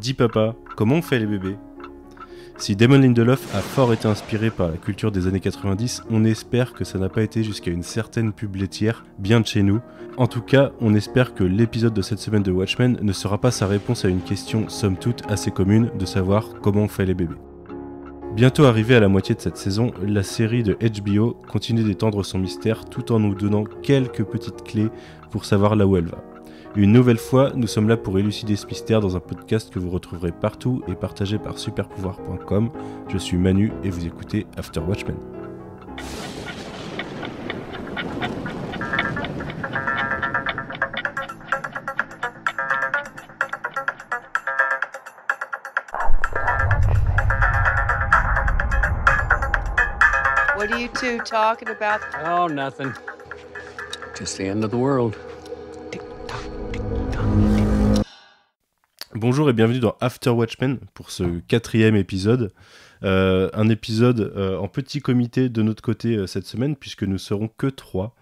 Dis papa, comment on fait les bébés Si Damon Lindelof a fort été inspiré par la culture des années 90, on espère que ça n'a pas été jusqu'à une certaine pub laitière, bien de chez nous. En tout cas, on espère que l'épisode de cette semaine de Watchmen ne sera pas sa réponse à une question somme toute assez commune de savoir comment on fait les bébés. Bientôt arrivé à la moitié de cette saison, la série de HBO continue d'étendre son mystère tout en nous donnant quelques petites clés pour savoir là où elle va. Une nouvelle fois, nous sommes là pour élucider ce mystère dans un podcast que vous retrouverez partout et partagé par superpouvoir.com. Je suis Manu et vous écoutez After Watchmen. What are you two talking about? Oh, nothing. Just the end of the world. Bonjour et bienvenue dans After Watchmen pour ce quatrième épisode. Euh, un épisode euh, en petit comité de notre côté euh, cette semaine, puisque nous serons que trois,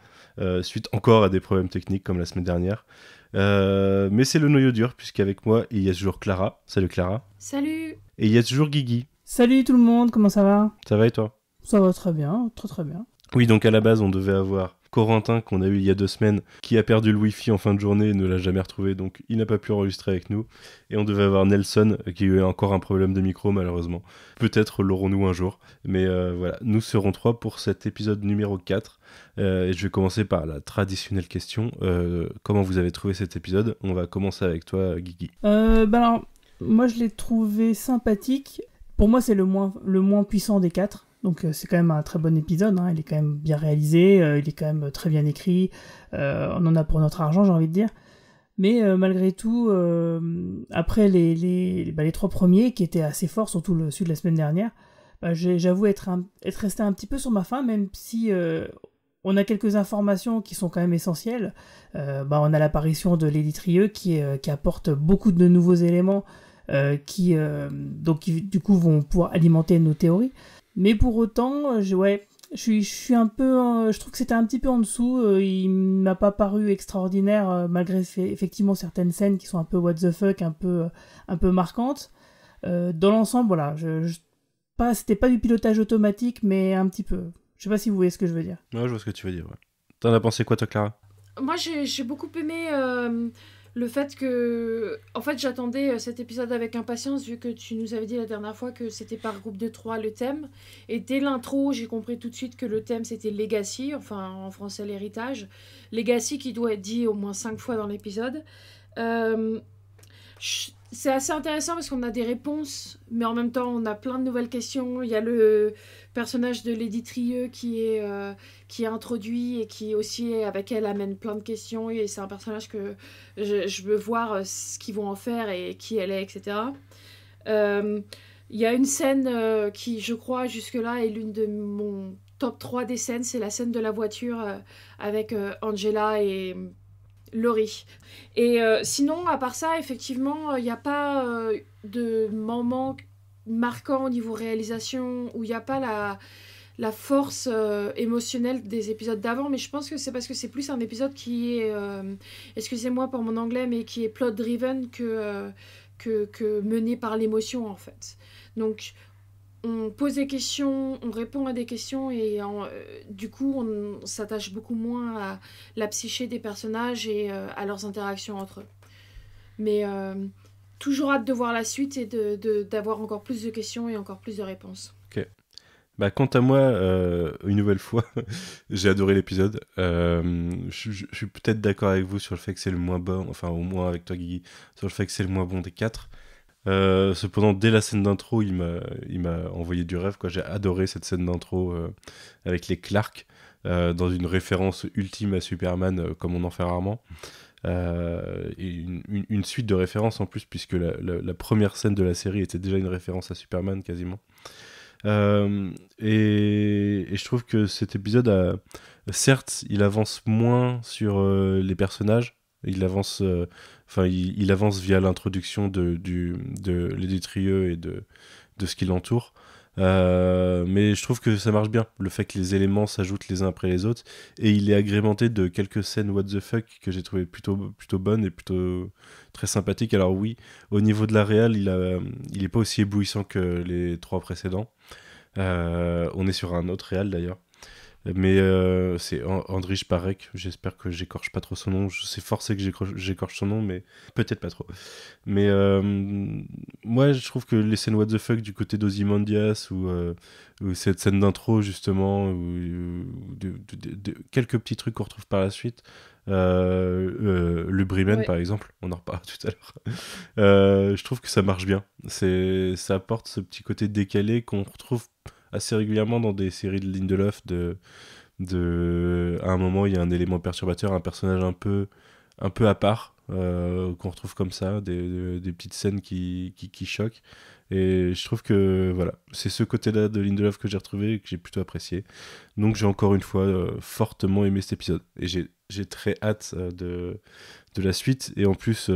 suite encore à des problèmes techniques comme la semaine dernière. mais c'est le noyau dur, puisqu'avec moi, il y a toujours Clara. Salut Clara. Salut. Et il y a toujours Guigui. Salut tout le monde, comment ça va Ça va et toi Ça va très bien, très très bien. Oui, donc à la base, on devait avoir Corentin qu'on a eu il y a deux semaines, qui a perdu le wifi en fin de journée et ne l'a jamais retrouvé, donc il n'a pas pu enregistrer avec nous. Et on devait avoir Nelson, euh, qui a eu encore un problème de micro malheureusement. Peut-être l'aurons-nous un jour, mais euh, voilà, nous serons trois pour cet épisode numéro 4. Euh, et je vais commencer par la traditionnelle question. comment vous avez trouvé cet épisode On va commencer avec toi, Guigui. Ben moi je l'ai trouvé sympathique. Pour moi, c'est le moins, le moins puissant des quatre. Donc euh, c'est quand même un très bon épisode, hein. il est quand même bien réalisé, euh, il est quand même euh, très bien écrit, on en a pour notre argent j'ai envie de dire. Mais malgré tout, après bah, les, trois premiers qui étaient assez forts, surtout le sud de la semaine dernière, bah, j'avoue être, resté un petit peu sur ma faim, même si on a quelques informations qui sont quand même essentielles. Bah, on a l'apparition de Lady qui, apporte beaucoup de nouveaux éléments qui, donc, du coup vont pouvoir alimenter nos théories. Mais pour autant, euh, je, ouais, je suis, je suis un peu, euh, je trouve que c'était un petit peu en dessous. Euh, il m'a pas paru extraordinaire malgré effectivement certaines scènes qui sont un peu what the fuck, un peu, un peu marquantes. dans l'ensemble, voilà, je, pas, c'était pas du pilotage automatique, mais un petit peu. Je sais pas si vous voyez ce que je veux dire. Ouais, je vois ce que tu veux dire. Ouais. T'en as pensé quoi, toi, Clara Moi, j'ai beaucoup aimé le fait que. En fait, j'attendais euh, cet épisode avec impatience, vu que tu nous avais dit la dernière fois que c'était par groupe de trois le thème. Et dès l'intro, j'ai compris tout de suite que le thème c'était Legacy, enfin en français l'héritage. Legacy qui doit être dit au moins cinq fois dans l'épisode. Euh, c'est assez intéressant parce qu'on a des réponses, mais en même temps, on a plein de nouvelles questions. Il y a le personnage de Lady Trieux qui est, euh, qui est introduit et qui aussi, avec elle, amène plein de questions. Et c'est un personnage que je, veux voir euh, ce qu'ils vont en faire et qui elle est, etc. Euh, il y a une scène qui, je crois, jusque-là, est l'une de mon top 3 des scènes. C'est la scène de la voiture avec Angela et Laurie. Et euh, sinon, à part ça, effectivement, il euh, n'y a pas euh, de moment marquant au niveau réalisation, où il n'y a pas la, la force émotionnelle des épisodes d'avant, mais je pense que c'est parce que c'est plus un épisode qui est, excusez-moi pour mon anglais, mais qui est plot-driven que, que, que, mené par l'émotion, en fait. Donc, on pose des questions, on répond à des questions et euh, du coup on, s'attache beaucoup moins à la psyché des personnages et euh, à leurs interactions entre eux. Mais euh, toujours hâte de voir la suite et d'avoir de, encore plus de questions et encore plus de réponses. Ok. Bah, quant à moi, une nouvelle fois, j'ai adoré l'épisode. je suis peut-être d'accord avec vous sur le fait que c'est le moins bon, enfin au moins avec toi Guigui, sur le fait que c'est le moins bon des quatre. Euh, cependant, dès la scène d'intro, il m'a envoyé du rêve. J'ai adoré cette scène d'intro euh, avec les Clark, euh, dans une référence ultime à Superman, comme on en fait rarement. et une, suite de références en plus, puisque la, première scène de la série était déjà une référence à Superman quasiment. et, je trouve que cet épisode, certes, il avance moins sur les personnages, il avance, euh, enfin, il, avance via l'introduction de, du, de l'éditrieux et de, de ce qui l'entoure. Euh, mais je trouve que ça marche bien, le fait que les éléments s'ajoutent les uns après les autres, et il est agrémenté de quelques scènes what the fuck que j'ai trouvé plutôt, plutôt bonnes et plutôt très sympathiques. Alors oui, au niveau de la réal, il, a, il est pas aussi éblouissant que les trois précédents. Euh, on est sur un autre réal d'ailleurs. Mais euh, c'est Andrij Parek, j'espère que j'écorche pas trop son nom. C'est forcé que j'écorche son nom, mais peut-être pas trop. Mais euh, moi, je trouve que les scènes What the fuck du côté d'Ozymandias ou, euh, cette scène d'intro, justement, ou, de, quelques petits trucs qu'on retrouve par la suite. le Bremen, par exemple, on en reparle tout à l'heure. je trouve que ça marche bien. Ça apporte ce petit côté décalé qu'on retrouve assez régulièrement dans des séries de Lindelof de, de à un moment il y a un élément perturbateur un personnage un peu un peu à part euh, qu'on retrouve comme ça des, des petites scènes qui, qui, qui, choquent et je trouve que voilà c'est ce côté là de Lindelof que j'ai retrouvé et que j'ai plutôt apprécié donc j'ai encore une fois euh, fortement aimé cet épisode et j'ai très hâte euh, de, de la suite et en plus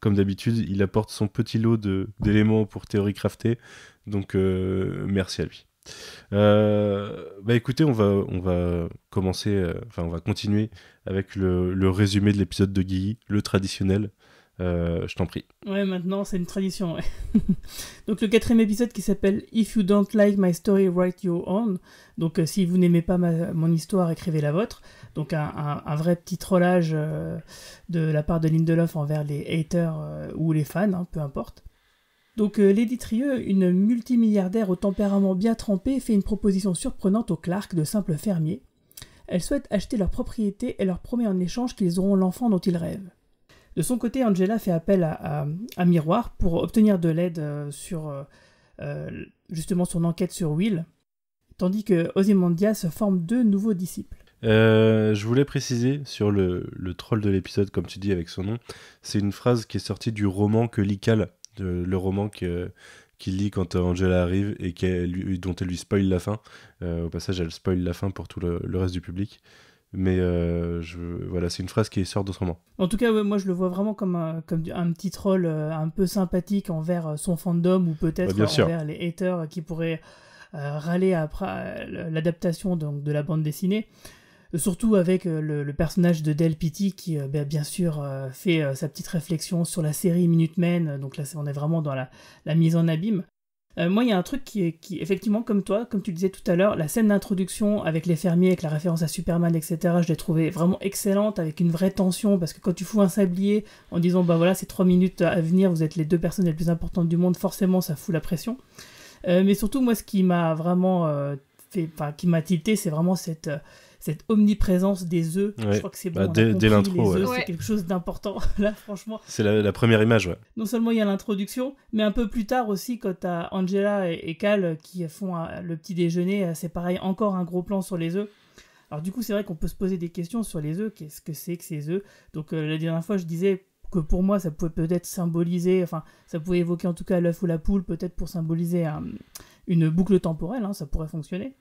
comme d'habitude il apporte son petit lot d'éléments pour théorie crafter donc merci à lui euh, bah écoutez, on va, on va commencer, euh, enfin on va continuer avec le, résumé de l'épisode de Guy, le traditionnel. Euh, je t'en prie. Ouais, maintenant c'est une tradition. donc le quatrième épisode qui s'appelle If You Don't Like My Story, Write Your Own. Donc si vous n'aimez pas mon histoire, écrivez la vôtre. Donc un, vrai petit trollage de la part de Lindelof envers les haters ou les fans, hein, peu importe. Donc euh, Lady Trieux, une multimilliardaire au tempérament bien trempé, fait une proposition surprenante aux Clark de simples fermiers. Elle souhaite acheter leur propriété et leur promet en échange qu'ils auront l'enfant dont ils rêvent. De son côté, Angela fait appel à, à, Miroir pour obtenir de l'aide euh, sur euh, justement son enquête sur Will, tandis que Ozymandias forme deux nouveaux disciples. je voulais préciser sur le, le troll de l'épisode, comme tu dis avec son nom, c'est une phrase qui est sortie du roman que Lical le, roman qu'il lit quand Angela arrive et dont elle lui spoil la fin. Euh, au passage, elle spoil la fin pour tout le, reste du public. Mais euh, je, voilà, c'est une phrase qui sort d'autrement En tout cas, moi je le vois vraiment comme un, comme un petit troll euh, un peu sympathique envers son fandom ou peut-être bah, envers les haters qui pourraient râler après l'adaptation de la bande dessinée. Surtout avec euh, le, personnage de Del Pitti qui, euh, bah, bien sûr, euh, fait sa petite réflexion sur la série Minutemen. Donc là, on est vraiment dans la, mise en abîme. moi, il y a un truc qui, qui, effectivement, comme toi, comme tu disais tout à l'heure, la scène d'introduction avec les fermiers, avec la référence à Superman, etc., je l'ai trouvée vraiment excellente, avec une vraie tension, parce que quand tu fous un sablier en disant, bah voilà, c'est trois minutes à venir, vous êtes les deux personnes les plus importantes du monde, forcément, ça fout la pression. mais surtout, moi, ce qui m'a vraiment fait, enfin, qui m'a tilté, c'est vraiment cette cette omniprésence des œufs. Je crois que c'est bah, bon. dès, l'intro, c'est quelque chose d'important. Là, franchement. C'est la, première image, ouais. Non seulement il y a l'introduction, mais un peu plus tard aussi, quand as Angela et, Cal qui font euh, le petit déjeuner, euh, c'est pareil, encore un gros plan sur les œufs. Alors du coup, c'est vrai qu'on peut se poser des questions sur les œufs. Qu'est-ce que c'est que ces œufs Donc euh, la dernière fois, je disais que pour moi, ça pouvait peut-être symboliser, enfin, ça pouvait évoquer en tout cas l'œuf ou la poule, peut-être pour symboliser une boucle temporelle, hein, ça pourrait fonctionner.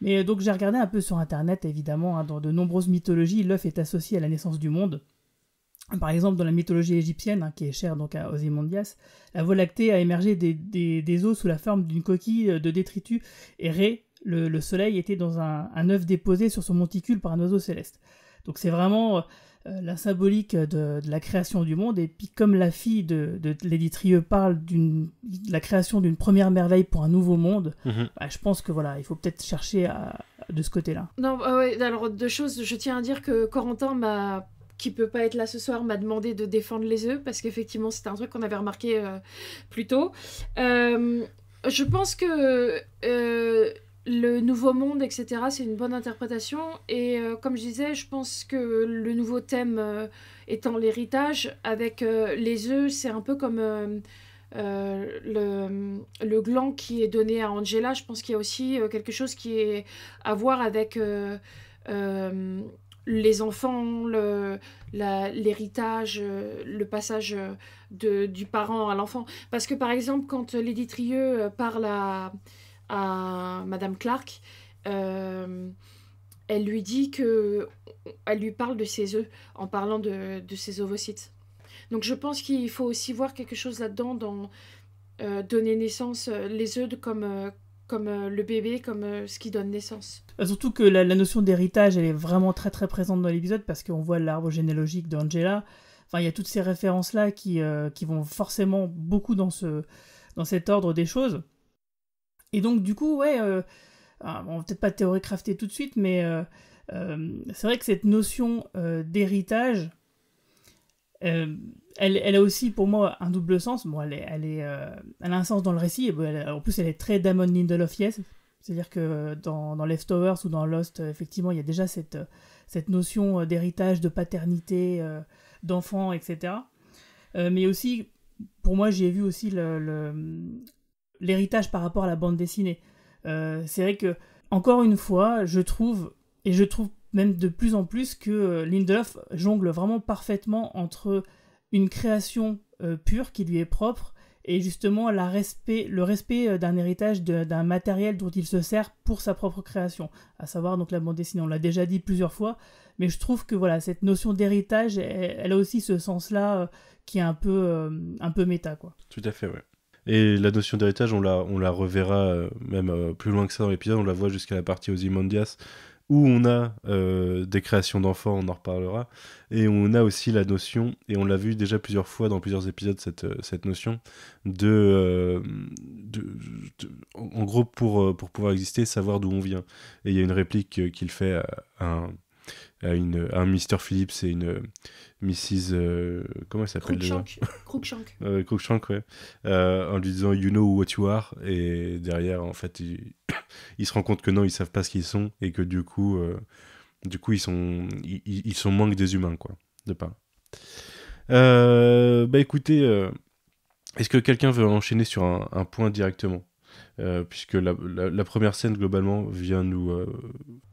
Mais euh, donc j'ai regardé un peu sur Internet, évidemment, hein, dans de nombreuses mythologies, l'œuf est associé à la naissance du monde. Par exemple, dans la mythologie égyptienne, hein, qui est chère donc à Ozymandias, la Voie lactée a émergé des, des, eaux sous la forme d'une coquille euh, de détritus, et Ré, le, soleil, était dans un, un œuf déposé sur son monticule par un oiseau céleste. Donc c'est vraiment euh, euh, la symbolique de, la création du monde. Et puis comme la fille de, de parle de la création d'une première merveille pour un nouveau monde, mhm. bah, je pense que voilà, il faut peut-être chercher de ce côté-là. Non, ah alors deux choses. Je tiens à dire que Corentin m'a qui peut pas être là ce soir m'a demandé de défendre les œufs parce qu'effectivement c'est un truc qu'on avait remarqué euh, plus tôt. Euh, je pense que le nouveau monde, etc., c'est une bonne interprétation. Et euh, comme je disais, je pense que le nouveau thème euh, étant l'héritage, avec euh, les œufs, c'est un peu comme le, gland qui est donné à Angela. Je pense qu'il y a aussi quelque chose qui est à voir avec les enfants, l'héritage, le, passage de, du parent à l'enfant. Parce que par exemple, quand Lady Trieux parle à à Madame Clark, euh, elle lui dit que, elle lui parle de ses œufs en parlant de, ses ovocytes. Donc je pense qu'il faut aussi voir quelque chose là-dedans dans euh, donner naissance euh, les œufs comme le bébé, comme ce qui donne naissance. Surtout que la, notion d'héritage, elle est vraiment très très présente dans l'épisode parce qu'on voit l'arbre généalogique d'Angela. Enfin, il y a toutes ces références là qui, vont forcément beaucoup dans dans cet ordre des choses. Et donc, du coup, ouais, euh, ah, on va peut-être pas théorie-crafter tout de suite, mais euh, euh, c'est vrai que cette notion d'héritage, elle, a aussi pour moi un double sens. Bon, elle, est, elle, a un sens dans le récit. en plus, elle est très Damon Lindelof, yes. C'est-à-dire que dans, dans, Leftovers ou dans Lost, effectivement, il y a déjà cette, cette notion d'héritage, de paternité, d'enfants d'enfant, etc. mais aussi, pour moi, j'ai vu aussi le, l'héritage par rapport à la bande dessinée. Euh, c'est vrai que, encore une fois, je trouve, et je trouve même de plus en plus, que euh, Lindelof jongle vraiment parfaitement entre une création euh, pure qui lui est propre et justement la respect, le respect d'un héritage, d'un matériel dont il se sert pour sa propre création, à savoir donc la bande dessinée. On l'a déjà dit plusieurs fois, mais je trouve que voilà cette notion d'héritage, elle, a aussi ce sens-là qui est un peu, un peu méta. Quoi. Tout à fait, oui. Et la notion d'héritage, on la, on la reverra euh, même euh, plus loin que ça dans l'épisode. On la voit jusqu'à la partie aux Ozymandias où on a euh, des créations d'enfants, on en reparlera, et on a aussi la notion, et on l'a vu déjà plusieurs fois dans plusieurs épisodes, cette, cette notion de, En gros, pour, pour pouvoir exister, savoir d'où on vient. Et il y a une réplique qu'il fait à un à, un Mr. Phillips et une euh, Mrs. Euh, comment elle s'appelle Crookshank. Euh, ouais. en lui disant You know what you are. Et derrière, en fait, il, se rend compte que non, ils savent pas ce qu'ils sont et que du coup, du coup ils, sont, ils, sont moins que des humains, quoi. De pas. bah écoutez, est-ce que quelqu'un veut enchaîner sur un point directement euh, puisque la, première scène globalement vient nous. Euh,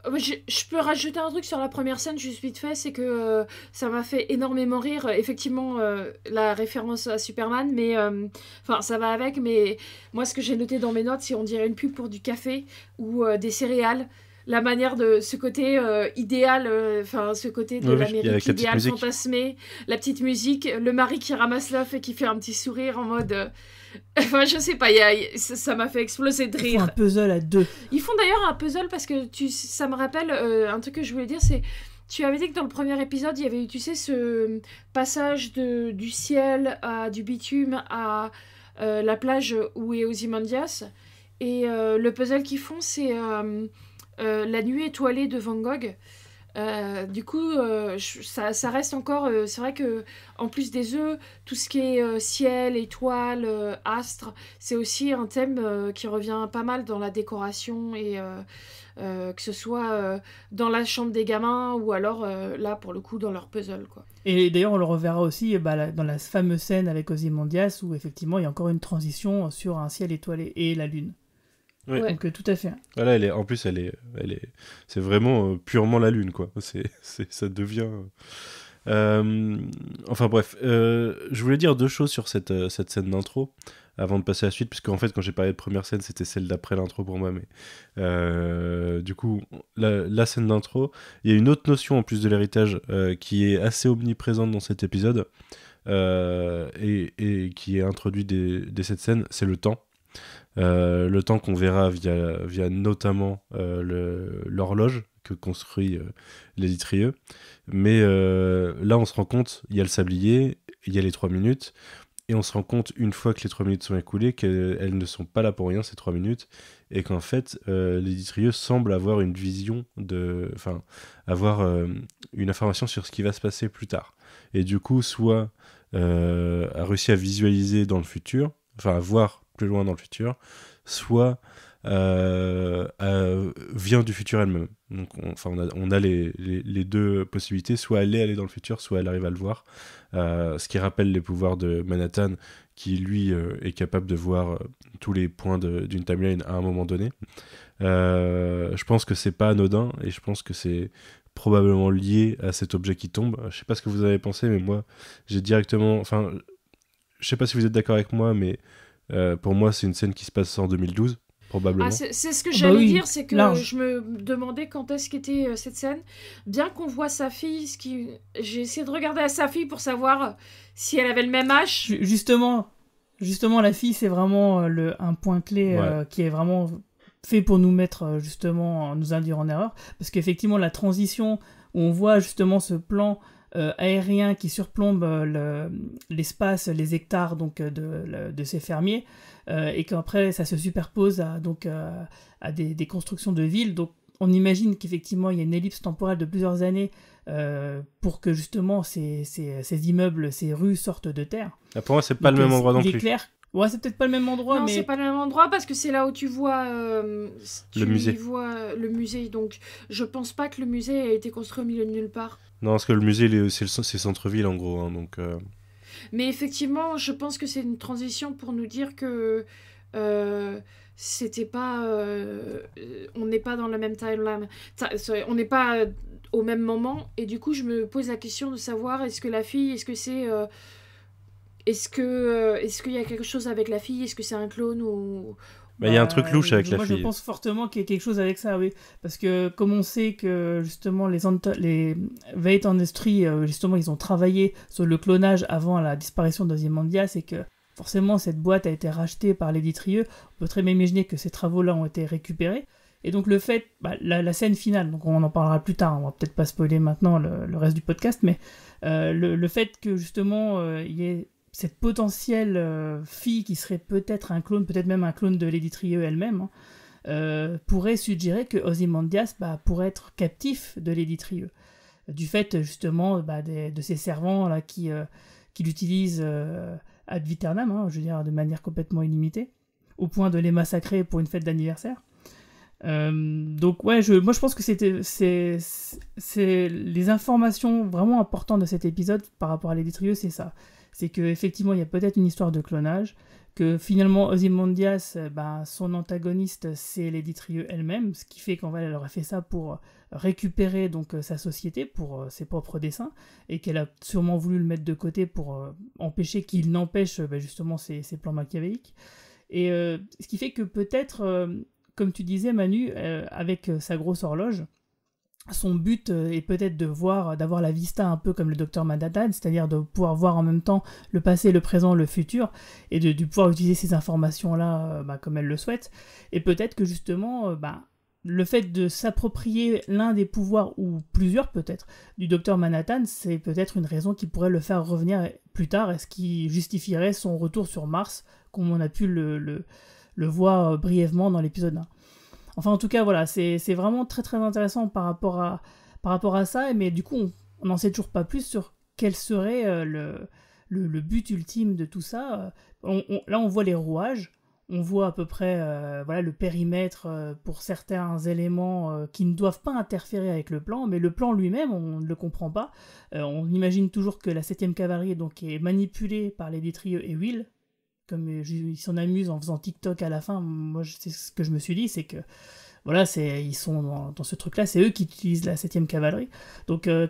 euh, je, peux rajouter un truc sur la première scène juste vite fait, c'est que ça m'a fait énormément rire. Effectivement, la référence à Superman, mais enfin ça va avec. Mais moi, ce que j'ai noté dans mes notes, c'est on dirait une pub pour du café ou des céréales. La manière de ce côté idéal, enfin ce côté de oui, l'Amérique idéale fantasmée, la petite musique, le mari qui ramasse l'œuf et qui fait un petit sourire en mode Enfin, je sais pas, ça m'a fait exploser de rire. Ils font un puzzle à deux. Ils font d'ailleurs un puzzle parce que tu, ça me rappelle euh, un truc que je voulais dire, c'est tu avais dit que dans le premier épisode, il y avait eu, tu sais, ce passage de, du ciel à du bitume à euh, la plage où est Ozymandias. Et euh, le puzzle qu'ils font, c'est La nuit étoilée de Van Gogh. Euh, du coup, euh, ça, reste encore. Euh, c'est vrai que en plus des œufs, tout ce qui est ciel, étoile, astre, c'est aussi un thème qui revient pas mal dans la décoration et que ce soit dans la chambre des gamins ou alors là pour le coup dans leur puzzle quoi. Et d'ailleurs, on le reverra aussi bah, dans la fameuse scène avec Ozymandias où effectivement il y a encore une transition sur un ciel étoilé et la lune. Euh, tout à fait. Voilà, ah, elle est, en plus, elle est, elle est, c'est vraiment euh, purement la lune, quoi. C'est, ça devient. Euh, enfin bref, je voulais dire deux choses sur cette, cette scène d'intro avant de passer à la suite, puisque en fait quand j'ai parlé de première scène c'était celle d'après l'intro pour moi, mais du coup la, scène d'intro, il y a une autre notion en plus de l'héritage qui est assez omniprésente dans cet épisode et, qui est introduite dès cette scène, c'est le temps. Euh, le temps qu'on verra via, via notamment euh, l'horloge que construit euh, l'éditrieux. Mais là, on se rend compte, il y a le sablier, il y a les trois minutes, et on se rend compte une fois que les trois minutes sont écoulées qu'elles ne sont pas là pour rien ces trois minutes et qu'en fait euh, l'éditrieux semble avoir une vision de enfin avoir une information sur ce qui va se passer plus tard et du coup soit a réussi à visualiser dans le futur enfin à voir plus loin dans le futur, soit euh, vient du futur elle-même. Donc, on, enfin, on a, les, deux possibilités, soit elle est allée dans le futur, soit elle arrive à le voir. Euh, ce qui rappelle les pouvoirs de Manhattan, qui lui euh, est capable de voir tous les points d'une timeline à un moment donné. je pense que c'est pas anodin et je pense que c'est probablement lié à cet objet qui tombe. Je sais pas ce que vous avez pensé, mais moi, j'ai directement, enfin, je sais pas si vous êtes d'accord avec moi, mais euh, pour moi, c'est une scène qui se passe en 2012, probablement. Ah, c'est ce que ah bah j'allais dire, c'est que je me demandais quand est-ce qu'était euh, cette scène. Bien qu'on voit sa fille, ce qui... j'ai essayé de regarder à sa fille pour savoir euh, si elle avait le même âge. justement, justement, la fille, c'est vraiment le, un point clé qui est vraiment fait pour nous mettre justement, nous induire en erreur. Parce qu'effectivement, la transition où on voit justement ce plan euh, aérien qui surplombe euh, l'espace, les hectares donc, euh, de, de ces fermiers, et qu'après ça se superpose à, donc, à, des, constructions de villes. Donc on imagine qu'effectivement il y a une ellipse temporelle de plusieurs années pour que justement ces, ces, immeubles, ces rues sortent de terre. Ah, pour moi, c'est pas le même endroit non plus. Ouais, c'est peut-être pas le même endroit. Non, c'est pas le même endroit parce que c'est là où tu vois euh, tu le musée. Vois le musée, donc je pense pas que le musée ait été construit au milieu de nulle part. Non, parce que le musée, c'est le centre-ville en gros, hein, donc. Euh. Mais effectivement, je pense que c'est une transition pour nous dire que euh, c'était pas, on n'est pas dans la même timeline, on n'est pas au même moment, et du coup, je me pose la question de savoir est-ce que la fille, est-ce que c'est est-ce que euh, est-ce qu'il y a quelque chose avec la fille Est-ce que c'est un clone ou bah, il y a un truc louche euh, avec la fille. Moi, je pense fortement qu'il y a quelque chose avec ça, oui. Parce que, comme on sait que, justement, les, les en Estrie, euh, justement, ils ont travaillé sur le clonage avant la disparition de Deuxième c'est que, forcément, cette boîte a été rachetée par les On peut très bien imaginer que ces travaux-là ont été récupérés. Et donc, le fait, bah, la, scène finale, donc on en parlera plus tard, on va peut-être pas spoiler maintenant le, reste du podcast, mais le, fait que, justement, il y ait cette potentielle euh, fille qui serait peut-être un clone, peut-être même un clone de Lady elle-même, hein, euh, pourrait suggérer que Ozymandias bah, pourrait être captif de Lady du fait justement bah, de ses servants là, qui, euh, l'utilisent ad viternam, hein, je veux dire de manière complètement illimitée, au point de les massacrer pour une fête d'anniversaire. donc ouais, moi je pense que c'est, les informations vraiment importantes de cet épisode par rapport à Lady c'est ça c'est qu'effectivement, il y a peut-être une histoire de clonage, que finalement, Ozymandias, euh, ben, son antagoniste, c'est l'éditrieux elle-même, ce qui fait qu'en vrai, elle aurait fait ça pour récupérer donc euh, sa société pour euh, ses propres dessins, et qu'elle a sûrement voulu le mettre de côté pour empêcher qu'il n'empêche ben, justement ses, plans machiavéliques. Et ce qui fait que peut-être, comme tu disais, Manu, avec sa grosse horloge, son but euh, est peut-être de voir, euh, d'avoir la vista un peu comme le docteur Manhattan, c'est-à-dire de pouvoir voir en même temps le passé, le présent, le futur, et de, pouvoir utiliser ces informations-là euh, bah, comme elle le souhaite. Et peut-être que justement, bah, le fait de s'approprier l'un des pouvoirs, ou plusieurs peut-être, du docteur Manhattan, c'est peut-être une raison qui pourrait le faire revenir plus tard, et ce qui justifierait son retour sur Mars, comme on a pu le, le voir brièvement dans l'épisode 1. Enfin, en tout cas, voilà, c'est vraiment très très intéressant par rapport à, par rapport à ça, mais du coup, on n'en sait toujours pas plus sur quel serait euh, le, but ultime de tout ça. Euh, là, on voit les rouages, on voit à peu près euh, voilà, le périmètre pour certains éléments qui ne doivent pas interférer avec le plan, mais le plan lui-même, on ne le comprend pas. on imagine toujours que la 7ème cavalerie donc, est manipulée par les détrieux et Will, comme ils s'en amusent en faisant TikTok à la fin, moi, c'est ce que je me suis dit, c'est que voilà, c'est ils sont dans, ce truc-là, c'est eux qui utilisent la 7e cavalerie. Donc, euh,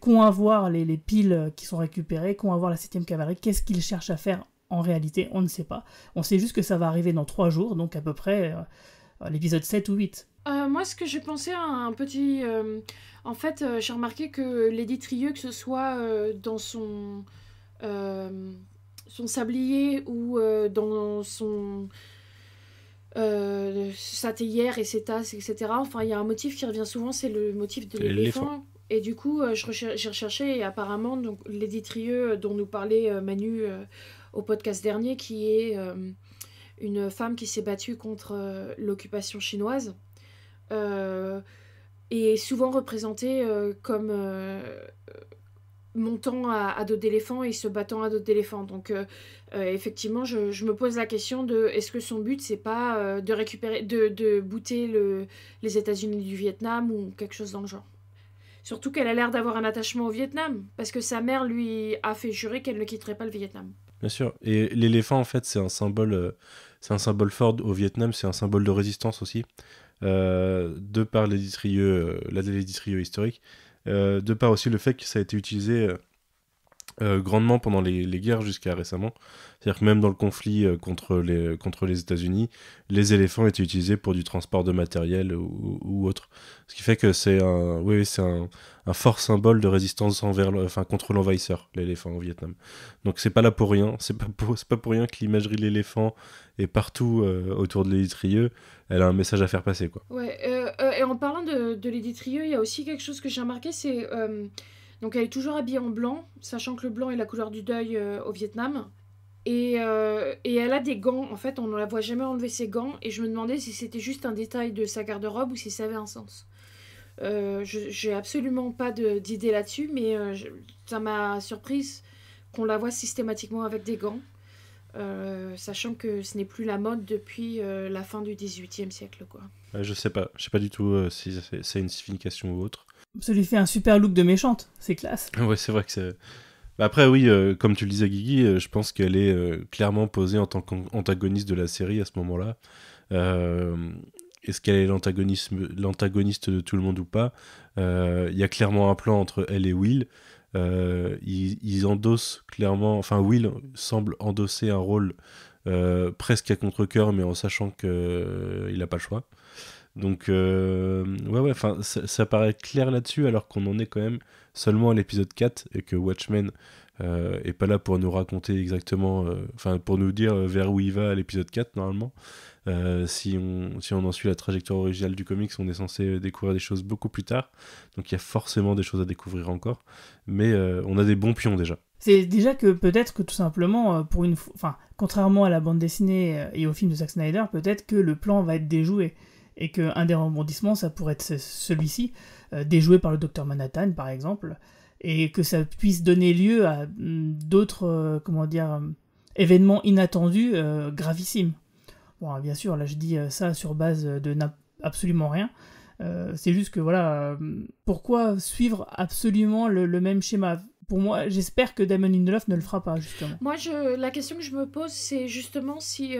qu'ont à voir les, piles qui sont récupérées, qu'ont à voir la 7e cavalerie, qu'est-ce qu'ils cherchent à faire en réalité, on ne sait pas. On sait juste que ça va arriver dans 3 jours, donc à peu près euh, l'épisode 7 ou 8. Euh, moi, ce que j'ai pensé un petit. en fait, j'ai remarqué que Lady Trieux, que ce soit dans son son sablier ou euh, dans son euh, sa théière et ses tasses, etc. Enfin, il y a un motif qui revient souvent, c'est le motif de l'éléphant. Et du coup, euh, je j'ai recherché apparemment donc l'éditrieux euh, dont nous parlait Manu au podcast dernier, qui est une femme qui s'est battue contre l'occupation chinoise est souvent représentée comme, montant à, d'autres éléphants et se battant à d'autres éléphants Donc euh, euh, effectivement, je, me pose la question de est-ce que son but c'est pas euh, de récupérer, de, de le, les États-Unis du Vietnam ou quelque chose dans le genre. Surtout qu'elle a l'air d'avoir un attachement au Vietnam parce que sa mère lui a fait jurer qu'elle ne quitterait pas le Vietnam. Bien sûr. Et l'éléphant en fait c'est un symbole, c'est un symbole fort au Vietnam, c'est un symbole de résistance aussi, de par les distrieux, la, historique. Euh, de par aussi le fait que ça a été utilisé euh, euh, grandement pendant les, guerres jusqu'à récemment. C'est-à-dire que même dans le conflit euh, contre les, contre les États-Unis, les éléphants étaient utilisés pour du transport de matériel ou, autre. Ce qui fait que c'est un, oui, c'est un, fort symbole de résistance envers, enfin, contre l'envahisseur, l'éléphant au Vietnam. Donc c'est pas là pour rien, c'est pas pour, pas pour rien que l'imagerie de l'éléphant est partout euh, autour de l'éditrieux. Elle a un message à faire passer, quoi. Ouais, et en parlant de, de l'éditrieux, il y a aussi quelque chose que j'ai remarqué, c'est donc elle est toujours habillée en blanc, sachant que le blanc est la couleur du deuil euh, au Vietnam. Euh, et, elle a des gants, en fait, on ne la voit jamais enlever ses gants. Et je me demandais si c'était juste un détail de sa garde-robe ou si ça avait un sens. Euh, j'ai absolument pas d'idée là-dessus, mais ça m'a surprise qu'on la voit systématiquement avec des gants, sachant que ce n'est plus la mode depuis la fin du XVIIIe siècle. Quoi. je sais pas, je sais pas du tout si c'est une signification ou autre. Ça lui fait un super look de méchante, c'est classe. Ouais, c'est vrai que c'est. Bah, après, oui, euh, comme tu le disais, Guigui, euh, je pense qu'elle est euh, clairement posée en tant qu'antagoniste de la série à ce moment-là. Est-ce qu'elle est l'antagoniste de tout le monde ou pas Il y a clairement un plan entre elle et Will. Ils, ils, endossent clairement. Enfin, Will semble endosser un rôle presque à contre-coeur, mais en sachant qu'il n'a pas le choix. Donc, euh, ouais, ouais, ça, paraît clair là-dessus, alors qu'on en est quand même seulement à l'épisode 4 et que Watchmen euh, est pas là pour nous raconter exactement, euh, enfin, pour nous dire euh, vers où il va à l'épisode 4, normalement. si, on, si on en suit la trajectoire originale du comics, on est censé découvrir des choses beaucoup plus tard. Donc, il y a forcément des choses à découvrir encore. Mais on a des bons pions déjà. C'est déjà que peut-être que tout simplement, pour une, contrairement à la bande dessinée et au film de Zack Snyder, peut-être que le plan va être déjoué et qu'un des rebondissements, ça pourrait être celui-ci, euh, déjoué par le docteur Manhattan, par exemple, et que ça puisse donner lieu à mm, d'autres, euh, comment dire, euh, événements inattendus gravissimes. Bon, bien sûr, là, je dis ça sur base de absolument rien. c'est juste que, voilà, pourquoi suivre absolument le, même schéma pour moi, j'espère que Damon Lindelof ne le fera pas, justement. Moi, je, la question que je me pose, c'est justement si,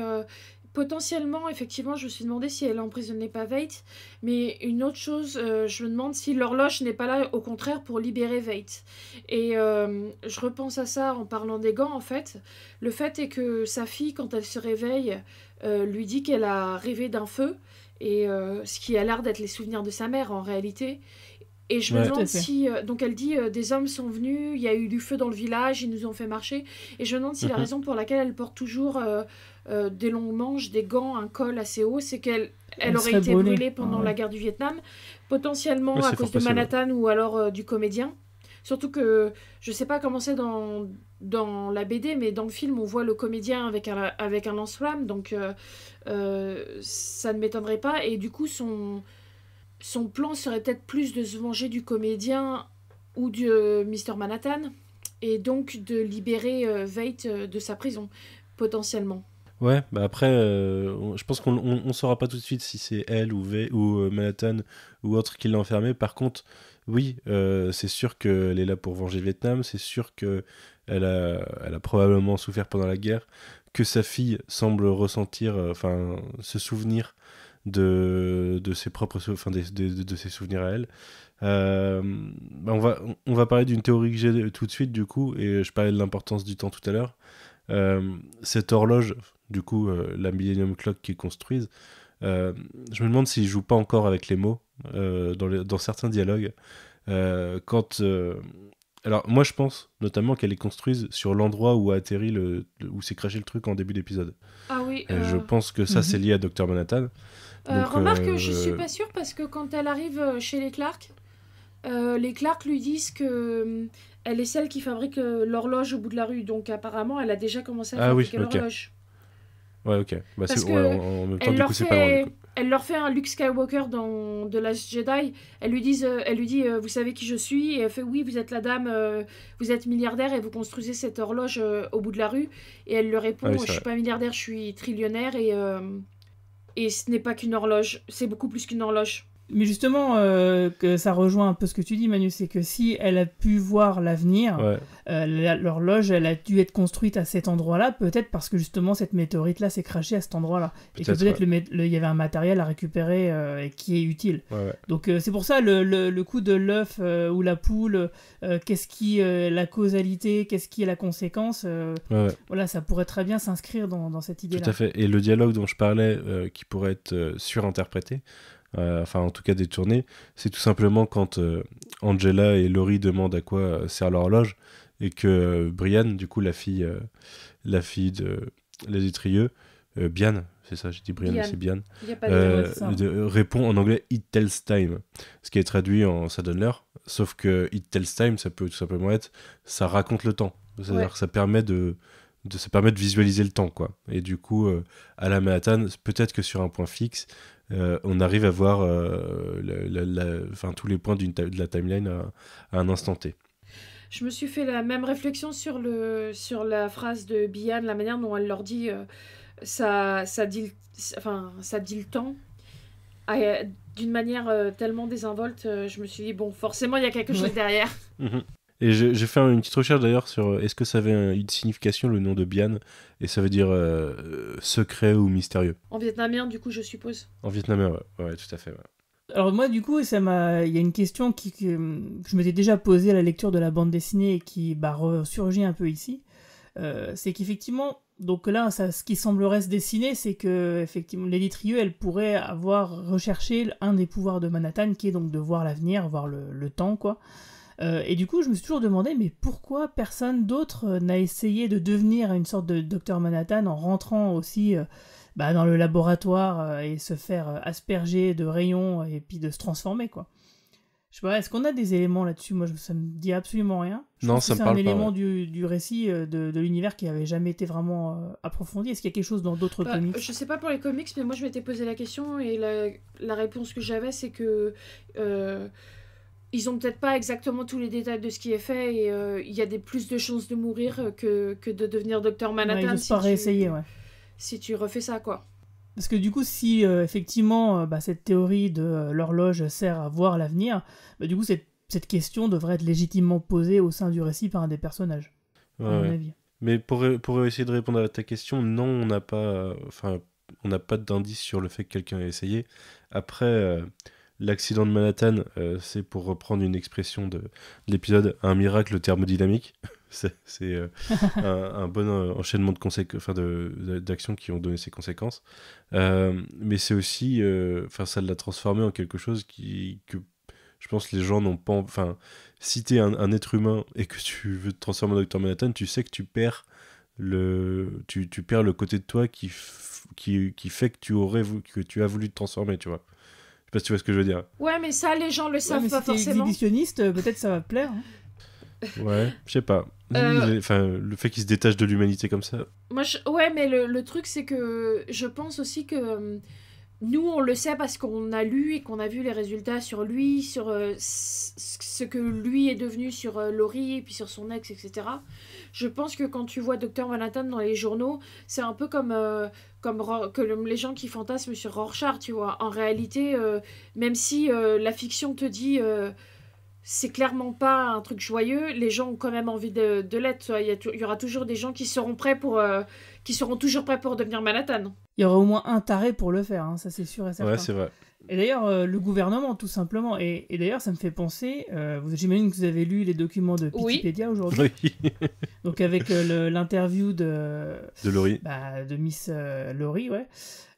potentiellement, effectivement, je me suis demandé si elle emprisonnait pas Veit. Mais une autre chose, euh, je me demande si l'horloge n'est pas là, au contraire, pour libérer Veit. Et euh, je repense à ça en parlant des gants, en fait. Le fait est que sa fille, quand elle se réveille, euh, lui dit qu'elle a rêvé d'un feu. Et ce qui a l'air d'être les souvenirs de sa mère, en réalité. Et je me demande si. donc elle dit des hommes sont venus, il y a eu du feu dans le village, ils nous ont fait marcher. Et je me demande si la mhm. raison pour laquelle elle porte toujours euh, des longues manches, des gants, un col assez haut, c'est qu'elle elle, aurait été brûlée, pendant ah la guerre du Vietnam, potentiellement à cause de Manhattan ou alors euh, du comédien. Surtout que je ne sais pas comment c'est dans, dans la BD, mais dans le film, on voit le comédien avec un, avec un lance-flamme, donc euh, ça ne m'étonnerait pas. Et du coup, son, son plan serait peut-être plus de se venger du comédien ou du Mr Manhattan, et donc de libérer Vate Veit de sa prison, potentiellement. Ouais, bah après, euh, je pense qu'on ne saura pas tout de suite si c'est elle ou V ou euh, Manhattan ou autre qui l'a enfermé. Par contre, oui, euh, c'est sûr qu'elle est là pour venger le Vietnam, c'est sûr qu'elle a, elle a probablement souffert pendant la guerre, que sa fille semble ressentir, enfin, se souvenir de, ses propres enfin, de, ses souvenirs à elle. Bah, on, va, on va parler d'une théorie que j'ai tout de suite, du coup, et je parlais de l'importance du temps tout à l'heure. cette horloge, du coup, euh, la Millennium Clock qu'ils construisent, euh, je me demande s'ils jouent pas encore avec les mots euh, dans, dans, certains dialogues. quand, alors moi je pense notamment qu'elle est construite sur l'endroit où a atterri le, où s'est craché le truc en début d'épisode. Ah oui. Je pense que ça c'est mhm. lié à Dr Manhattan. remarque, je suis pas sûre parce que quand elle arrive chez les Clark, les Clark lui disent que elle est celle qui fabrique l'horloge au bout de la rue, donc apparemment elle a déjà commencé à ah fabriquer l'horloge. Ouais, ok. Parce que pas Elle leur fait un Luke Skywalker dans de la Jedi. Elle lui, dit, euh, elle lui dit euh, Vous savez qui je suis Et elle fait Oui, vous êtes la dame, euh, vous êtes milliardaire et vous construisez cette horloge au bout de la rue. Et elle leur répond ah Je suis pas milliardaire, je suis trillionnaire et, et ce n'est pas qu'une horloge. C'est beaucoup plus qu'une horloge. Mais justement, euh, que ça rejoint un peu ce que tu dis, Manu, c'est que si elle a pu voir l'avenir, euh, l'horloge, elle a dû être construite à cet endroit-là, peut-être parce que justement cette météorite-là s'est crachée à cet endroit-là. Et que peut-être il y avait un matériel à récupérer euh, qui est utile. Donc c'est pour ça le, le, le coup de l'œuf ou la poule, qu'est-ce qui est la causalité, qu'est-ce qui est la conséquence, voilà, ça pourrait très bien s'inscrire dans, dans, cette idée-là. Tout à fait. Et le dialogue dont je parlais, qui pourrait être surinterprété, euh, enfin en tout cas des c'est tout simplement quand euh, Angela et Laurie demandent à quoi euh, sert l'horloge et que Brian, du coup la fille, la fille de la c'est ça, j'ai dit Brian, c'est Bian, répond en anglais It tells time, ce qui est traduit en ça donne l'heure, sauf que It tells time, ça peut tout simplement être ça raconte le temps, c'est-à-dire ça permet de, ça de visualiser le temps, quoi. Et du coup, à la Manhattan, peut-être que sur un point fixe, euh, on arrive à voir euh, tous les points de la timeline à, un instant T. Je me suis fait la même réflexion sur, le, sur la phrase de Bian, la manière dont elle leur dit euh, ça, ça, dit, enfin, ça dit le temps. Ah, d'une manière tellement désinvolte, je me suis dit, bon, forcément, il y a quelque chose derrière. Mhm. Et j'ai fait une petite recherche d'ailleurs sur euh, est-ce que ça avait une signification le nom de Bian et ça veut dire euh, euh, secret ou mystérieux. En vietnamien du coup je suppose. En vietnamien ouais, ouais tout à fait. Alors moi du coup ça m'a il y a une question qui hum, que je m'étais déjà posée à la lecture de la bande dessinée et qui bah, ressurgit un peu ici, c'est qu'effectivement donc là ce qui semblerait se dessiner c'est que effectivement Lady elle pourrait avoir recherché un des pouvoirs de Manhattan qui est donc de voir l'avenir, voir le, le temps quoi. Euh, et du coup, je me suis toujours demandé, mais pourquoi personne d'autre euh, n'a essayé de devenir une sorte de docteur Manhattan en rentrant aussi euh, bah, dans le laboratoire et se faire asperger de rayons et puis de se transformer, quoi. Je sais pas, est-ce qu'on a des éléments là-dessus Moi, ça me dit absolument rien. non, ça me parle C'est un élément du, du, récit de, de l'univers qui avait jamais été vraiment approfondi. Est-ce qu'il y a quelque chose dans d'autres bah, comics Je sais pas pour les comics, mais moi, je m'étais posé la question et la, réponse que j'avais, c'est que ils ont peut-être pas exactement tous les détails de ce qui est fait et euh, il y a des plus de chances de mourir que, de devenir docteur Manhattan. si tu, ouais. Si tu refais ça, quoi. Parce que du coup, si euh, effectivement euh, bah, cette théorie de l'horloge sert à voir l'avenir, bah, du coup, cette, cette, question devrait être légitimement posée au sein du récit par un des personnages, Mais pour, essayer de répondre à ta question, non, on n'a pas, enfin, on n'a pas d'indice sur le fait que quelqu'un ait essayé. Après, l'accident de Manhattan, euh, c'est pour reprendre une expression de, l'épisode, un miracle thermodynamique. c'est euh, un, bon euh, enchaînement de enfin d'actions qui ont donné ses conséquences. mais c'est aussi, faire ça l'a transformé en quelque chose qui, que je pense les gens n'ont pas. Enfin, si tu un, un être humain et que tu veux te transformer en Docteur Manhattan, tu sais que tu perds le, tu, perds le côté de toi qui, qui, fait que tu aurais que tu as voulu te transformer, tu vois. Je sais pas si tu vois ce que je veux dire. Ouais, mais ça, les gens le savent pas pas si forcément. exhibitionniste, euh, peut-être ça va te plaire. Hein. Ouais, je sais pas. Euh, enfin, le fait qu'il se détache de l'humanité comme ça. Moi, ouais, mais le, truc, c'est que je pense aussi que euh, nous, on le sait parce qu'on a lu et qu'on a vu les résultats sur lui, sur ce que lui est devenu sur Laurie et puis sur son ex, etc. Je pense que quand tu vois Docteur Valentin dans les journaux, c'est un peu comme comme que les gens qui fantasment sur Rorschach, tu vois. En réalité, euh, même si euh, la fiction te dit euh, c'est clairement pas un truc joyeux, les gens ont quand même envie de, de l'être. Il, y, aura toujours des gens qui seront prêts pour, qui seront toujours prêts pour devenir Manhattan. Il y aura au moins un taré pour le faire, hein, ça c'est sûr et certain. Ouais, c'est vrai. Et d'ailleurs, euh, le gouvernement, tout simplement. Et, d'ailleurs, ça me fait penser. Euh, j'imagine que vous avez lu les documents de Wikipédia aujourd'hui. Oui. Donc, avec euh, l'interview de. De Lori, bah, de Miss Laurie, ouais.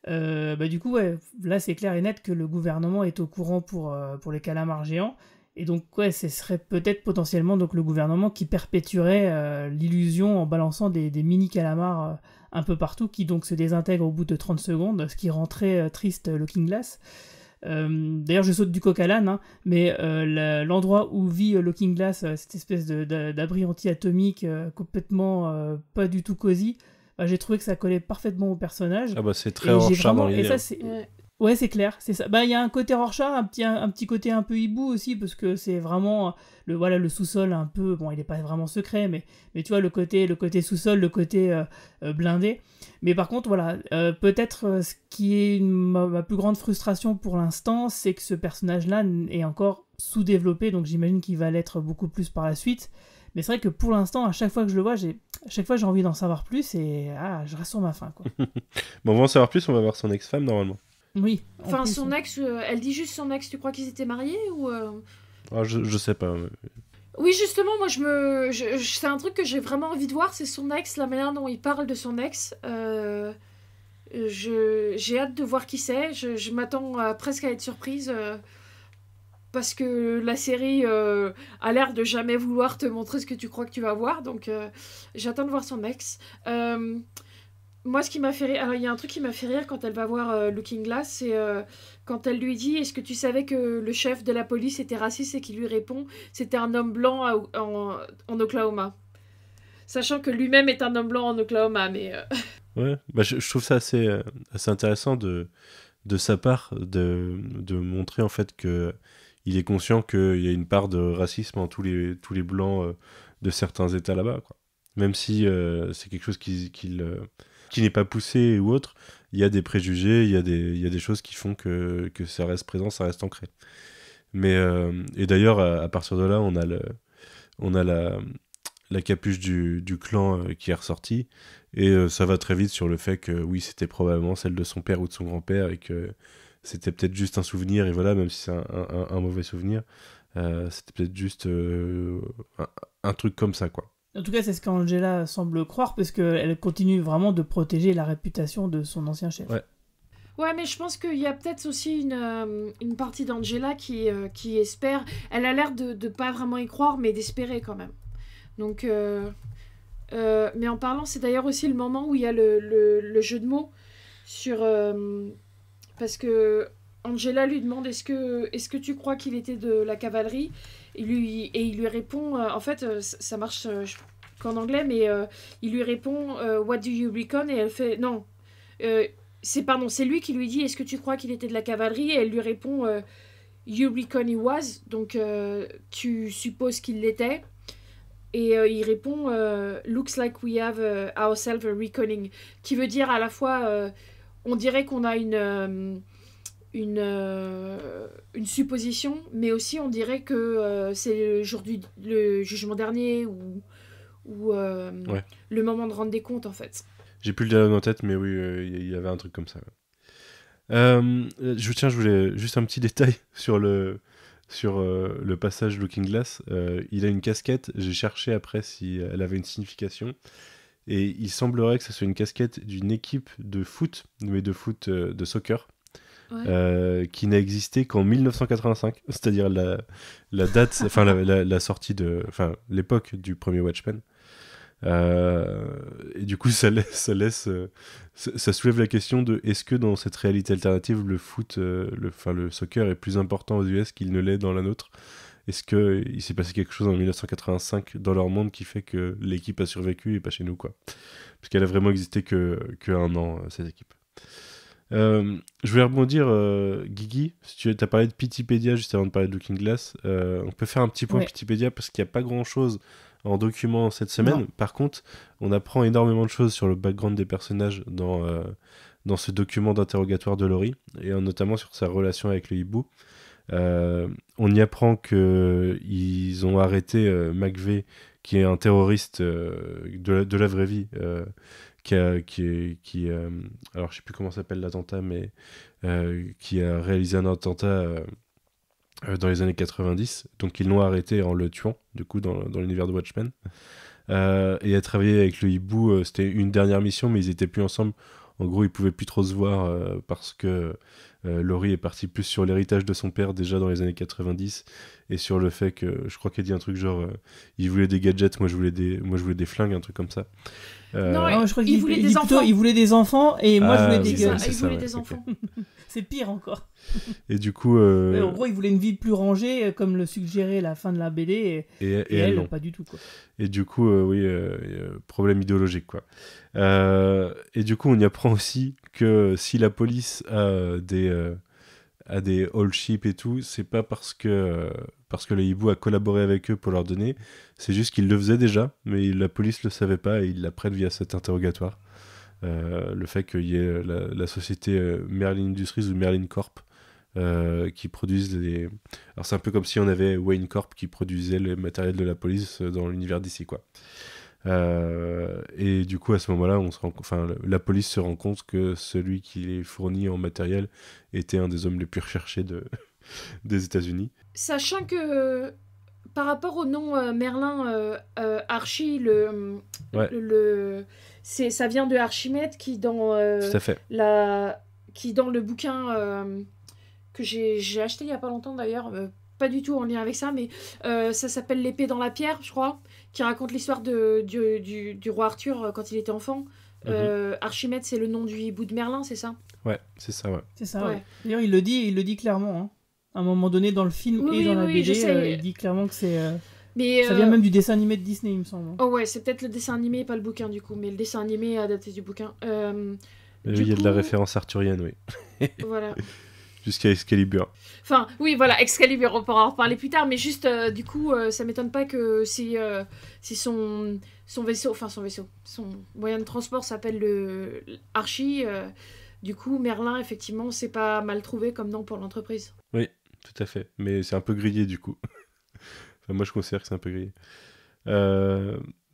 bah, du coup, ouais, là, c'est clair et net que le gouvernement est au courant pour, pour les calamars géants. Et donc, ouais, ce serait peut-être potentiellement donc, le gouvernement qui perpétuerait l'illusion en balançant des, des mini calamars un peu partout, qui donc se désintègrent au bout de 30 secondes, ce qui rend très triste Looking Glass. Euh, d'ailleurs, je saute du coq à l'âne, hein, mais euh, l'endroit où vit euh, Looking Glass, cette espèce d'abri anti-atomique complètement pas du tout cosy, bah, j'ai trouvé que ça collait parfaitement au personnage. Ah bah c'est très charmant Et Ouais, c'est clair, c'est ça. Bah, il y a un côté Rorschach, un petit, un, petit côté un peu hibou aussi, parce que c'est vraiment le voilà le sous-sol un peu. Bon, il n'est pas vraiment secret, mais mais tu vois le côté le côté sous-sol, le côté euh, euh, blindé. Mais par contre, voilà, euh, peut-être ce qui est ma, plus grande frustration pour l'instant, c'est que ce personnage-là est encore sous-développé, donc j'imagine qu'il va l'être beaucoup plus par la suite. Mais c'est vrai que pour l'instant, à chaque fois que je le vois, j'ai chaque fois j'ai envie d'en savoir plus et ah, je reste sur ma faim quoi. bon, on va en savoir plus, on va voir son ex-femme normalement. Oui. enfin, son ex, euh, elle dit juste son ex, tu crois qu'ils étaient mariés ou euh ah, je, je, sais pas. Oui, justement, moi, je me, je, c'est un truc que j'ai vraiment envie de voir, c'est son ex, la manière dont il parle de son ex. Euh, j'ai hâte de voir qui c'est, je, m'attends presque à être surprise. Parce que la série a l'air de jamais vouloir te montrer ce que tu crois que tu vas voir, donc j'attends de voir son ex. Moi, ce qui m'a fait rire, alors il y a un truc qui m'a fait rire quand elle va voir euh, Looking Glass, c'est euh, quand elle lui dit Est-ce que tu savais que le chef de la police était raciste et qu'il lui répond C'était un homme blanc en, en, Oklahoma. Sachant que lui-même est un homme blanc en Oklahoma, mais. Euh, ouais, bah, je, trouve ça assez, assez intéressant de, de sa part de, de montrer en fait que il est conscient qu'il y a une part de racisme en tous les, tous les blancs de certains États là-bas. Quoi. Même si c'est quelque chose qu'il, qu'il, qui n'est pas poussé ou autre, il y a des préjugés, il y, a des, des choses qui font que, ça reste présent, ça reste ancré. Mais, euh, et d'ailleurs, à, partir de là, on a, le, on a la, la capuche du, clan euh, qui est ressortie, et euh, ça va très vite sur le fait que oui, c'était probablement celle de son père ou de son grand-père, et que c'était peut-être juste un souvenir, et voilà, même si c'est un, mauvais souvenir, c'était peut-être juste un, truc comme ça, quoi. En tout cas, c'est ce qu'Angela semble croire, parce qu'elle continue vraiment de protéger la réputation de son ancien chef. Ouais. Ouais, mais je pense qu'il y a peut-être aussi une, euh, une partie d'Angela qui, euh, qui espère. Elle a l'air de ne pas vraiment y croire, mais d'espérer quand même. Donc, euh, mais en parlant, c'est d'ailleurs aussi le moment où il y a le, le, le jeu de mots sur. parce que Angela lui demande est-ce que, est -ce que tu crois qu'il était de la cavalerie lui, et il lui répond, euh, en fait, euh, ça marche euh, qu'en anglais, mais il lui répond What do you recon Et elle fait Non. c'est c'est lui qui lui dit Est-ce que tu crois qu'il était de la cavalerie Et elle lui répond You recon he was, donc tu supposes qu'il l'était. Et il répond Looks like we have ourselves a reconning, qui veut dire à la fois on dirait qu'on a une, une, euh, une supposition, mais aussi on dirait que euh, c'est le jour du le jugement dernier ou, ou euh, le moment de rendre des comptes en fait. J'ai plus le dialogue en tête, mais oui, il y avait un truc comme ça. je tiens, je voulais juste un petit détail sur le sur le passage Looking Glass. il a une casquette. J'ai cherché après si elle avait une signification. Et il semblerait que ce soit une casquette d'une équipe de foot, mais de foot de soccer, euh, qui n'a existé qu'en 1985, c'est-à-dire la, date, enfin la, sortie de, enfin l'époque du premier Watchmen. Euh, et du coup, ça laisse, ça, laisse, euh, ça soulève la question de est-ce que dans cette réalité alternative, le foot, le, enfin le soccer est plus important aux US qu'il ne l'est dans la nôtre Est-ce que il s'est passé quelque chose en 1985 dans leur monde qui fait que l'équipe a survécu et pas chez nous, quoi Parce qu'elle a vraiment existé que, un an cette équipe. Euh, je voulais rebondir, euh, Guigui, si tu as parlé de Pitipédia juste avant de parler de Looking Glass. Euh, on peut faire un petit point oui. Pitipédia parce qu'il n'y a pas grand-chose en document cette semaine. Par contre, on apprend énormément de choses sur le background des personnages dans, dans ce document d'interrogatoire de Laurie, et notamment sur sa relation avec le hibou. on y apprend qu'ils ont arrêté McVeigh, qui est un terroriste de la, de, la, vraie vie qui, a, qui, euh, alors je sais plus comment s'appelle l'attentat, mais euh, qui a réalisé un attentat euh, dans les années 90. Donc ils l'ont arrêté en le tuant, du coup, dans, l'univers de Watchmen. et a travaillé avec le hibou, c'était une dernière mission, mais ils n'étaient plus ensemble. En gros, ils pouvaient plus trop se voir parce que euh, Laurie est partie plus sur l'héritage de son père déjà dans les années 90 et sur le fait que je crois qu'elle dit un truc genre euh, il voulait des gadgets, moi je voulais des moi je voulais des flingues, un truc comme ça. Euh, non, oh, je crois qu'il voulait des enfants. il voulait des enfants et moi je ah, voulais des gadgets. des enfants. C'est pire encore. Et du coup. Mais en gros, il voulait une vie plus rangée, comme le suggérait la fin de la BD. Et, elle, non. pas du tout. Quoi. Et du coup, oui, problème idéologique quoi. et du coup, on y apprend aussi que si la police a des euh, à des old sheep et tout, c'est pas parce que, parce que le hibou a collaboré avec eux pour leur donner, c'est juste qu'ils le faisaient déjà, mais la police le savait pas et ils l'apprennent via cet interrogatoire. Euh, le fait qu'il y ait la, société euh, Merlin Industries ou Merlin Corp qui produisent des Alors c'est un peu comme si on avait Wayne Corp qui produisait le matériel de la police dans l'univers d'ici, quoi. Euh, et du coup, à ce moment-là, on se rend, enfin, la police se rend compte que celui qui les fournit en matériel était un des hommes les plus recherchés de, des États-Unis. Sachant que euh, par rapport au nom euh, Merlin euh, Archie, mm, le, le c'est ça vient de Archimède qui dans la qui dans le bouquin que j'ai acheté il y a pas longtemps d'ailleurs, pas du tout en lien avec ça, mais ça s'appelle l'épée dans la pierre, je crois qui raconte l'histoire de, du, roi Arthur euh, quand il était enfant. Mhm. Euh, Archimède, c'est le nom du bout de Merlin, c'est ça Ouais, c'est ça, ouais. C'est ça, ouais. D'ailleurs, il le dit, il le dit clairement. Hein. À un moment donné, dans le film et dans la BD, euh, il dit clairement que c'est. Mais ça vient même du dessin animé de Disney, il me semble. Hein. Oh ouais, c'est peut-être le dessin animé, pas le bouquin du coup, mais le dessin animé adapté du bouquin. il y a de la référence arthurienne, oui. voilà. jusqu'à Excalibur. Enfin, oui, voilà, Excalibur, on pourra en reparler plus tard, mais juste, euh, du coup, euh, ça m'étonne pas que euh, si, son, son vaisseau, enfin son vaisseau, son moyen de transport s'appelle le Archie, du coup, Merlin, effectivement, c'est pas mal trouvé comme nom pour l'entreprise. Oui, tout à fait, mais c'est un peu grillé, du coup. enfin, moi, je considère que c'est un peu grillé.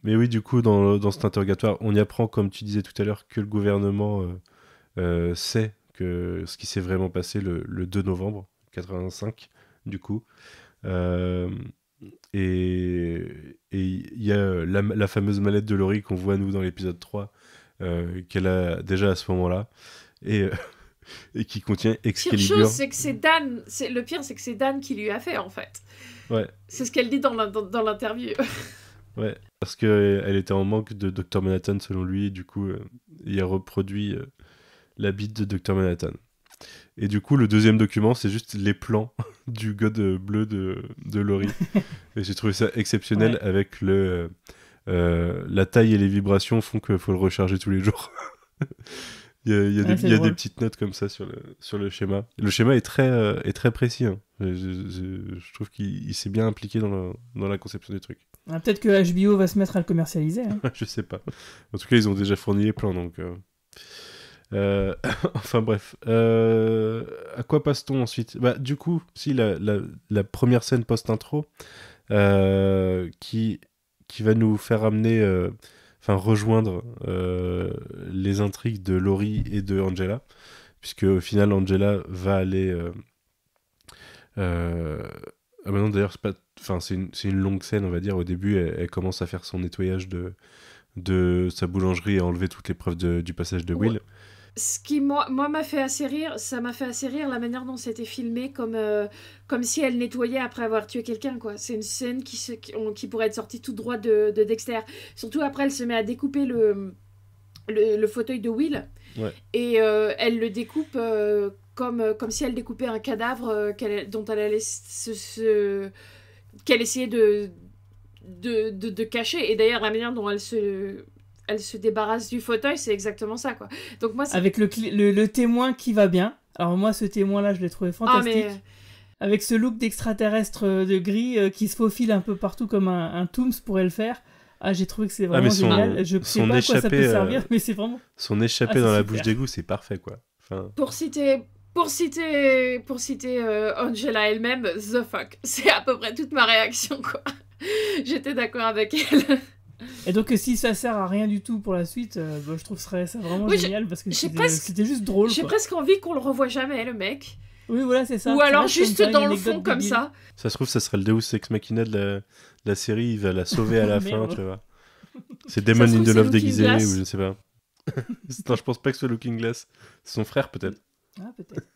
Mais oui, du coup, dans, dans, cet interrogatoire, on y apprend, comme tu disais tout à l'heure, que le gouvernement sait que ce qui s'est vraiment passé le, le, 2 novembre 85, du coup. Euh, et il y a la, fameuse mallette de Laurie qu'on voit, nous, dans l'épisode 3, euh, qu'elle a déjà à ce moment-là. Et. Euh, et qui contient Excalibur. que c'est Dan. C'est le pire, c'est que c'est Dan qui lui a fait en fait. Ouais. C'est ce qu'elle dit dans l'interview. ouais, parce que elle était en manque de Dr Manhattan selon lui. du coup, il a reproduit la bite de Dr. Manhattan. Et du coup, le deuxième document, c'est juste les plans du god euh, bleu de, de Laurie. et j'ai trouvé ça exceptionnel avec le. Euh, euh, la taille et les vibrations font qu'il faut le recharger tous les jours. Ah, il y a, des, petites notes comme ça sur le, sur le schéma. Le schéma est très, est très précis. Hein. Je, trouve qu'il s'est bien impliqué dans, la conception des trucs. Ah, peut-être que HBO va se mettre à le commercialiser. Hein. je sais pas. En tout cas, ils ont déjà fourni les plans. Donc, euh, enfin bref, euh, à quoi passe-t-on ensuite bah, Du coup, si la, la, première scène post-intro euh, qui, qui va nous faire amener, enfin rejoindre les intrigues de Laurie et de Angela, puisque au final Angela va aller. Ah bah non, d'ailleurs, c'est pas. c'est une, longue scène, on va dire. Au début, elle, commence à faire son nettoyage de, de sa boulangerie et enlever toutes les preuves du passage de Will ce qui moi m'a fait assez rire, ça m'a fait assez rire la manière dont c'était filmé, comme, euh, comme si elle nettoyait après avoir tué quelqu'un. quoi. C'est une scène qui, qui, pourrait être sortie tout droit de, Dexter. Surtout après, elle se met à découper le, le, fauteuil de Will. Et euh, elle le découpe euh, comme, comme si elle découpait un cadavre dont elle allait qu'elle essayait de, de, cacher. Et d'ailleurs, la manière dont elle se elle se débarrasse du fauteuil, c'est exactement ça, quoi. Donc moi, avec le, le, témoin qui va bien. Alors moi, ce témoin-là, je l'ai trouvé ah, fantastique. Euh, avec ce look d'extraterrestre euh, de gris euh, qui se faufile un peu partout comme un, un Tooms pourrait le faire. Ah, j'ai trouvé que c'est ah, vraiment génial. Je sais pas quoi ça peut servir, mais c'est vraiment. Son ah, échappée dans la bouche d'égout, c'est parfait, quoi. Pour citer pour citer, pour citer Angela elle-même, the fuck. C'est à peu près toute ma réaction, quoi. J'étais d'accord avec elle. Et donc, si ça sert à rien du tout pour la suite, euh, bah, je trouve ça vraiment génial parce que c'était juste drôle. J'ai presque envie qu'on le revoie jamais, le mec. Oui, voilà, c'est ça. Ou alors juste dans le fond, comme ça. Ça se trouve, ça serait le Deus Ex Machina de la, série, il va la sauver à la fin, tu vois. C'est Demon in the Love déguisé, ou je ne sais pas. non, je pense pas que ce soit Looking Glass. C'est Son frère, peut-être. Ah, peut-être.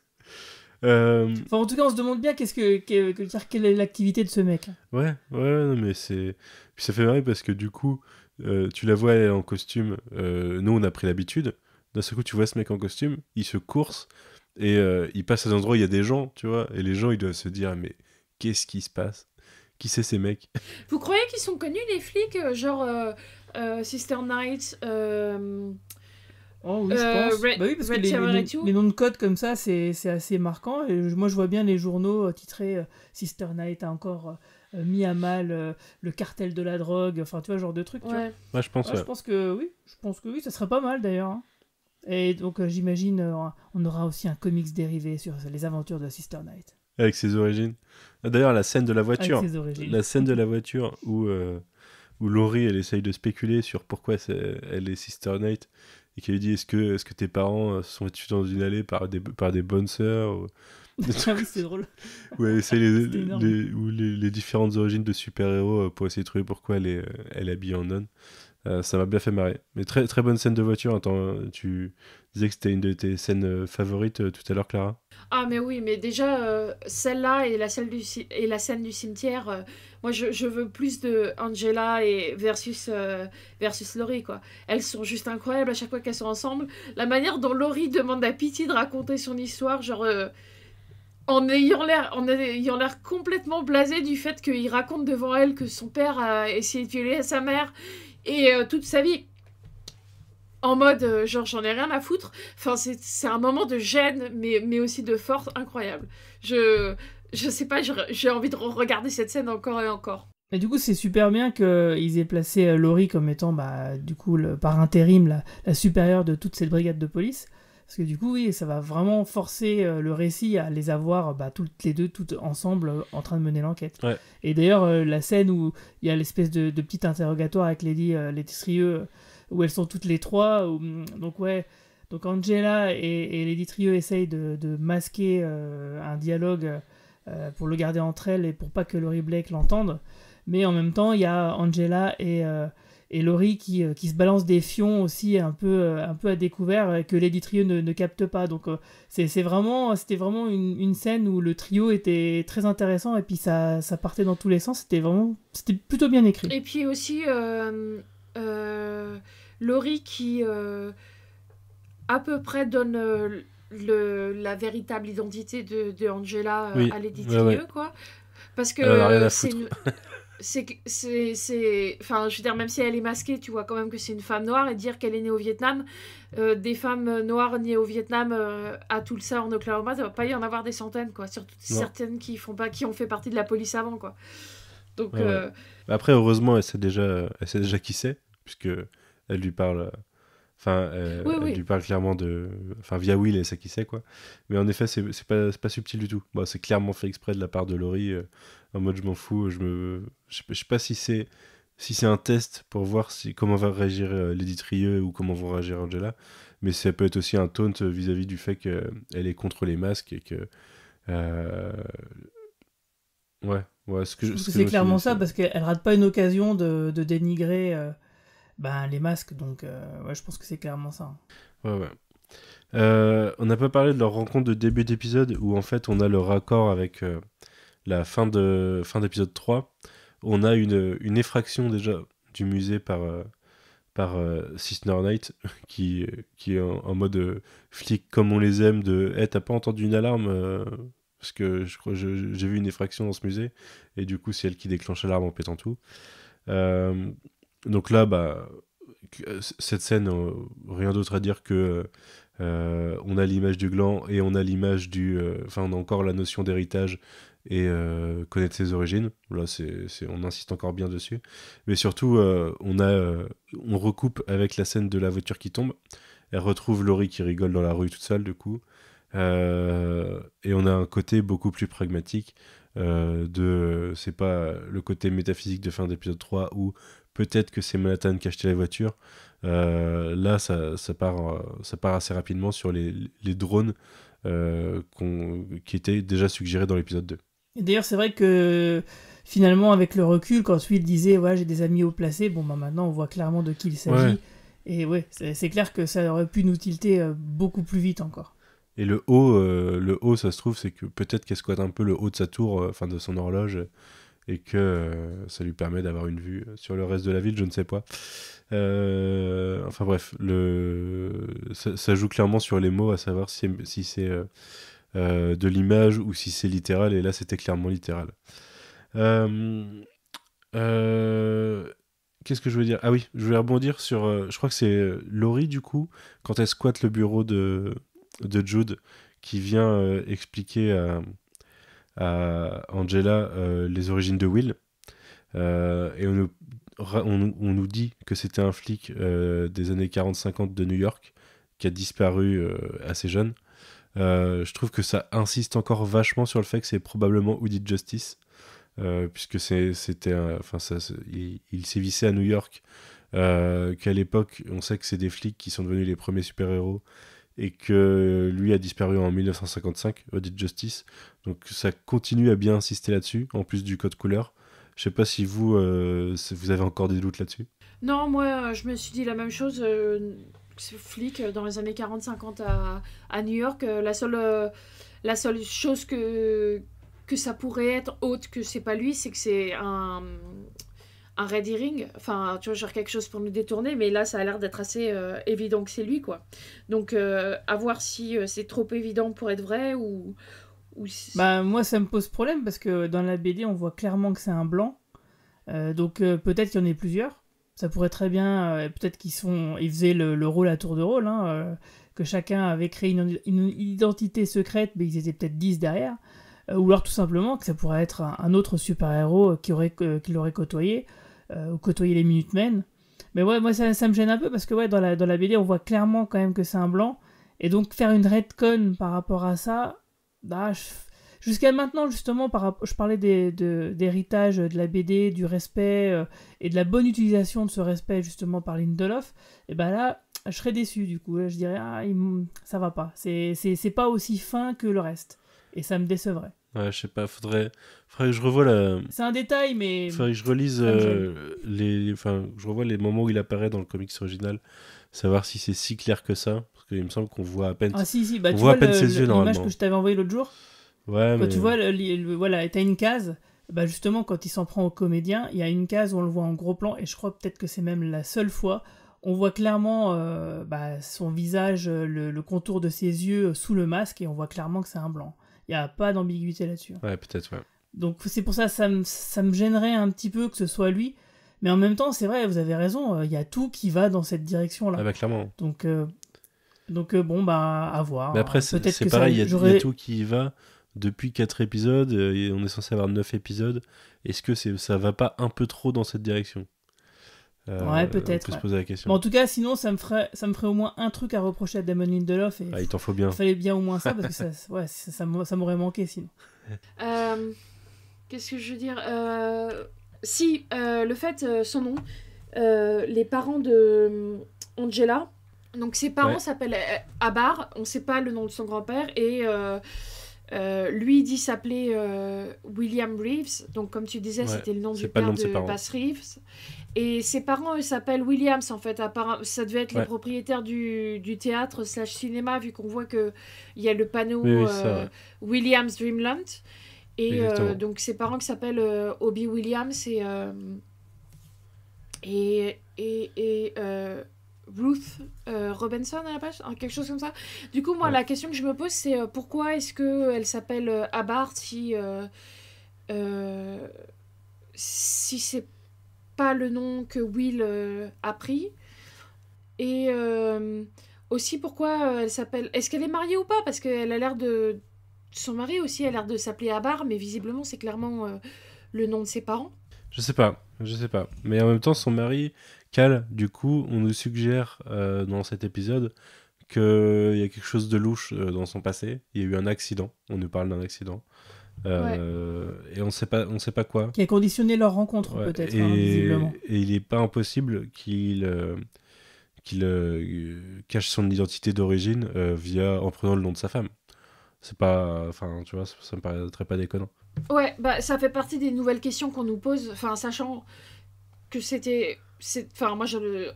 Euh, enfin, en tout cas, on se demande bien qu'est-ce que, quelle est l'activité de ce mec. Ouais, ouais, mais c'est ça fait marrer parce que du coup, euh, tu la vois en costume. Euh, nous, on a pris l'habitude. D'un seul coup, tu vois ce mec en costume, il se course et euh, il passe à des endroits où il y a des gens, tu vois. Et les gens, ils doivent se dire, mais qu'est-ce qui se passe Qui c'est ces mecs Vous croyez qu'ils sont connus, les flics Genre Sister Night Oh oui, je pense. Red, bah oui, parce les, noms de code comme ça, c'est assez marquant. Et moi, je vois bien les journaux titrés Sister Night encore euh, mis à mal euh, le cartel de la drogue, enfin, tu vois, genre de trucs, Moi, je pense, je pense que oui, je pense que oui, ça serait pas mal d'ailleurs. Hein. Et donc, euh, j'imagine, on aura aussi un comics dérivé sur les aventures de Sister Night. Avec ses origines. Ah, d'ailleurs, la scène de la voiture. La scène de la voiture où, où Laurie, elle essaye de spéculer sur pourquoi elle est Sister Night et qui lui dit est-ce que, est que tes parents sont tués dans une allée par des, par des bonnes sœurs Ah c'est drôle. Ouais, les, les, différentes origines de super-héros euh, pour essayer de trouver pourquoi elle est, euh, elle en non euh, ça m'a bien fait marrer. Mais très, très bonne scène de voiture. Attends, tu disais que c'était une de tes scènes favorites tout à l'heure, Clara Ah, mais oui, mais déjà, celle-là et, la scène du, et la scène du cimetière, moi, je, je, veux plus de Angela et versus, versus Laurie, quoi. Elles sont juste incroyables à chaque fois qu'elles sont ensemble. La manière dont Laurie demande à Pity de raconter son histoire, genre en ayant l'air l'air complètement blasé du fait qu'il raconte devant elle que son père a essayé de violer sa mère et euh, toute sa vie en mode euh, genre j'en ai rien à foutre enfin c'est un moment de gêne mais, aussi de force incroyable je je sais pas j'ai envie de regarder cette scène encore et encore mais du coup, c'est super bien qu'ils euh, aient placé Laurie comme étant, bah, du coup, par intérim, la, la supérieure de toute cette brigade de police. Parce que du coup, oui, ça va vraiment forcer euh, le récit à les avoir bah, toutes les deux, toutes ensemble, euh, en train de mener l'enquête. Et d'ailleurs, euh, la scène où il y a l'espèce de, de petit interrogatoire avec Lady, Lady Trieux, où elles sont toutes les trois, mm, donc ouais. Donc Angela et, Lady trio essayent de, de masquer un dialogue pour le garder entre elles et pour pas que Laurie Blake l'entende. Mais en même temps, il y a Angela et et Laurie euh, qui, se balance des fions aussi un peu, euh, un peu à découvert euh, que Lady ne, ne capte pas. Donc c'est vraiment, c'était vraiment une, scène où le trio était très intéressant et puis ça, partait dans tous les sens. C'était vraiment, c'était plutôt bien écrit. Et puis aussi euh, Laurie qui à peu près donne le, la véritable identité de, Angela à Lady quoi. Parce que c'est c'est enfin je veux dire même si elle est masquée tu vois quand même que c'est une femme noire et dire qu'elle est née au Vietnam euh, des femmes euh, noires nées au Vietnam euh, à ça, en Oklahoma ça va pas y en avoir des centaines quoi surtout certaines qui font pas qui ont fait partie de la police avant quoi donc euh, après heureusement elle sait déjà elle sait déjà qui c'est puisque elle lui parle Enfin, elle lui parle clairement de. Enfin, via Will, et ça qui c'est. quoi. Mais en effet, c'est pas, pas subtil du tout. c'est clairement fait exprès de la part de Laurie en mode je m'en fous, je me, je, sais pas si c'est si c'est un test pour voir si, comment va réagir euh, Lady ou comment va réagir Angela, mais ça peut être aussi un taunt euh, vis-à-vis du fait qu'elle euh, est contre les masques et que. Euh, ouais, ouais, ce que je. C'est clairement ça, parce qu'elle rate pas une occasion de, dénigrer ben, les masques, donc je pense que c'est clairement ça. Ouais, ouais. on n'a pas parlé de leur rencontre de début d'épisode où en fait on a le raccord avec la fin de fin d'épisode 3, on a une, une, effraction déjà du musée par euh, par euh, Knight qui, qui est en, mode euh, flic comme on les aime de hey, eh, t'as pas entendu une alarme parce que je crois j'ai vu une effraction dans ce musée et du coup c'est elle qui déclenche l'alarme en pétant tout donc là bah cette scène rien d'autre à dire que on a l'image du gland et on a l'image du enfin on a encore la notion d'héritage et euh, connaître ses origines. Là, c'est, on insiste encore bien dessus. Mais surtout, euh, on, a, euh, on recoupe avec la scène de la voiture qui tombe. Elle retrouve Laurie qui rigole dans la rue toute seule, du coup. et on a un côté beaucoup plus pragmatique de. C'est pas le côté métaphysique de fin d'épisode 3 où peut-être que c'est Manhattan qui a acheté la voiture. là, ça, part, ça part assez rapidement sur les, drones. qui étaient déjà suggérés dans l'épisode 2. D'ailleurs, c'est vrai que finalement, avec le recul, quand il disait ouais, j'ai des amis haut placés, bon, bah, maintenant on voit clairement de qui il s'agit. Et ouais, c'est clair que ça aurait pu nous tilter euh, beaucoup plus vite encore. Et le haut, euh, le haut, ça se trouve, c'est que peut-être qu'elle squatte un peu le haut de sa tour, euh, enfin de son horloge, et que ça lui permet d'avoir une vue sur le reste de la ville, je ne sais pas. enfin bref, le... Ça, joue clairement sur les mots, à savoir si c'est euh, de l'image ou si c'est littéral, et là c'était clairement littéral. Euh, euh, qu'est-ce que je veux dire Ah oui, je voulais rebondir sur. je crois que c'est Laurie, du coup, quand elle squatte le bureau de, de Jude, qui vient expliquer à, Angela les origines de Will. et on nous dit que c'était un flic des années 40-50 de New York qui a disparu assez jeune. Euh, je trouve que ça insiste encore vachement sur le fait que c'est probablement Hoodie Justice, euh, puisque c'était, enfin, il, il sévissait à New York. Euh, qu'à l'époque, on sait que c'est des flics qui sont devenus les premiers super-héros et que lui a disparu en 1955, Audit Justice. Donc ça continue à bien insister là-dessus, en plus du code couleur. Je sais pas si vous, vous avez encore des doutes là-dessus. Non, moi, je me suis dit la même chose flic euh, dans les années 40-50 à, New York, euh, la seule, euh, la seule chose que, que ça pourrait être autre que c'est pas lui, c'est que c'est un, un red earring. Enfin, tu vois, genre quelque chose pour nous détourner, mais là, ça a l'air d'être assez évident que c'est lui, quoi. Donc, à voir si c'est trop évident pour être vrai ou. Bah, moi, ça me pose problème parce que dans la BD, on voit clairement que c'est un blanc. donc, peut-être qu'il y en a plusieurs ça pourrait très bien, euh, peut-être qu'ils sont, ils faisaient le, rôle à tour de rôle, hein, euh, que chacun avait créé une, identité secrète, mais ils étaient peut-être 10 derrière, euh, ou alors tout simplement que ça pourrait être un, autre super-héros qui aurait, qui l'aurait côtoyé, ou côtoyé les Minutemen. Mais ouais, moi ça, me gêne un peu parce que ouais, dans la, dans la BD, on voit clairement quand même que c'est un blanc, et donc faire une redcon par rapport à ça, bah, je, Jusqu'à maintenant, justement, par, je parlais d'héritage de, euh, de, la BD, du respect euh, et de la bonne utilisation de ce respect, justement, par Lindelof. Et ben là, je serais déçu, du coup. Je dirais, ah, ça va pas. C'est pas aussi fin que le reste. Et ça me décevrait. Ouais, je sais pas, faudrait, faudrait que je revoie la. C'est un détail, mais. Faudrait que je relise euh, les. Enfin, je revois les moments où il apparaît dans le comics original, savoir si c'est si clair que ça, parce qu'il me semble qu'on voit à peine. Ah, si, si, bah, tu vois à peine ses L'image que je t'avais envoyée l'autre jour, tu vois, voilà, le, t'as une case. Bah justement, quand il s'en prend au comédien, il y a une case où on le voit en gros plan, et je crois peut-être que c'est même la seule fois. On voit clairement euh, bah, son visage, euh, le, contour de ses yeux euh, sous le masque, et on voit clairement que c'est un blanc. Il n'y a pas d'ambiguïté là-dessus. Hein. Ouais, peut-être, ouais. Donc c'est pour ça, ça me, gênerait un petit peu que ce soit lui. Mais en même temps, c'est vrai, vous avez raison, il y a tout qui va dans cette direction-là. Ah bah clairement. Donc, donc bon, bah, à voir. après, c'est pareil, il y, a tout qui va depuis 4 épisodes, euh, et on est censé avoir 9 épisodes, est-ce que c'est, ça va pas un peu trop dans cette direction euh, ouais, peut-être. Peut se poser la question. en tout cas, sinon, ça me, ferait, ça me ferait au moins un truc à reprocher à Damon Lindelof. Ah, il t'en faut bien. fallait bien au moins ça, parce que ça, ouais, ça, m'aurait manqué sinon. Euh, qu'est-ce que je veux dire Si, le fait, son nom, les parents de Angela, donc ses parents s'appellent Abar, on sait pas le nom de son grand-père, et euh, lui, dit s'appeler euh, William Reeves. Donc, comme tu disais, c'était le nom du père de, Bass Reeves. Et ses parents, s'appellent Williams, en fait. Ça devait être les propriétaires du, théâtre slash cinéma, vu qu'on voit qu'il y a le panneau euh, Williams Dreamland. Et donc, ses parents qui s'appellent Obi Williams et, et Ruth euh, Robinson à la page, hein, quelque chose comme ça. Du coup, moi, la question que je me pose, c'est euh, pourquoi est-ce qu'elle euh, s'appelle euh, Abarth si si c'est pas le nom que Will a pris et aussi pourquoi elle s'appelle. Est-ce qu'elle est mariée ou pas Parce qu'elle a l'air de son mari aussi a l'air de s'appeler Abarth, mais visiblement c'est clairement le nom de ses parents. Je sais pas, je sais pas. Mais en même temps, son mari, Cal, du coup, on nous suggère euh, dans cet épisode qu'il euh, y a quelque chose de louche euh, dans son passé. Il y a eu un accident. On nous parle d'un accident. Et on ne sait pas quoi. Qui a conditionné leur rencontre, peut-être. Et, hein, et, il n'est pas impossible qu'il cache son identité d'origine via en prenant le nom de sa femme. C'est pas. Enfin, tu vois, ça, ça me paraîtrait pas déconnant. Ouais, bah, ça fait partie des nouvelles questions qu'on nous pose. Enfin, sachant que c'était enfin moi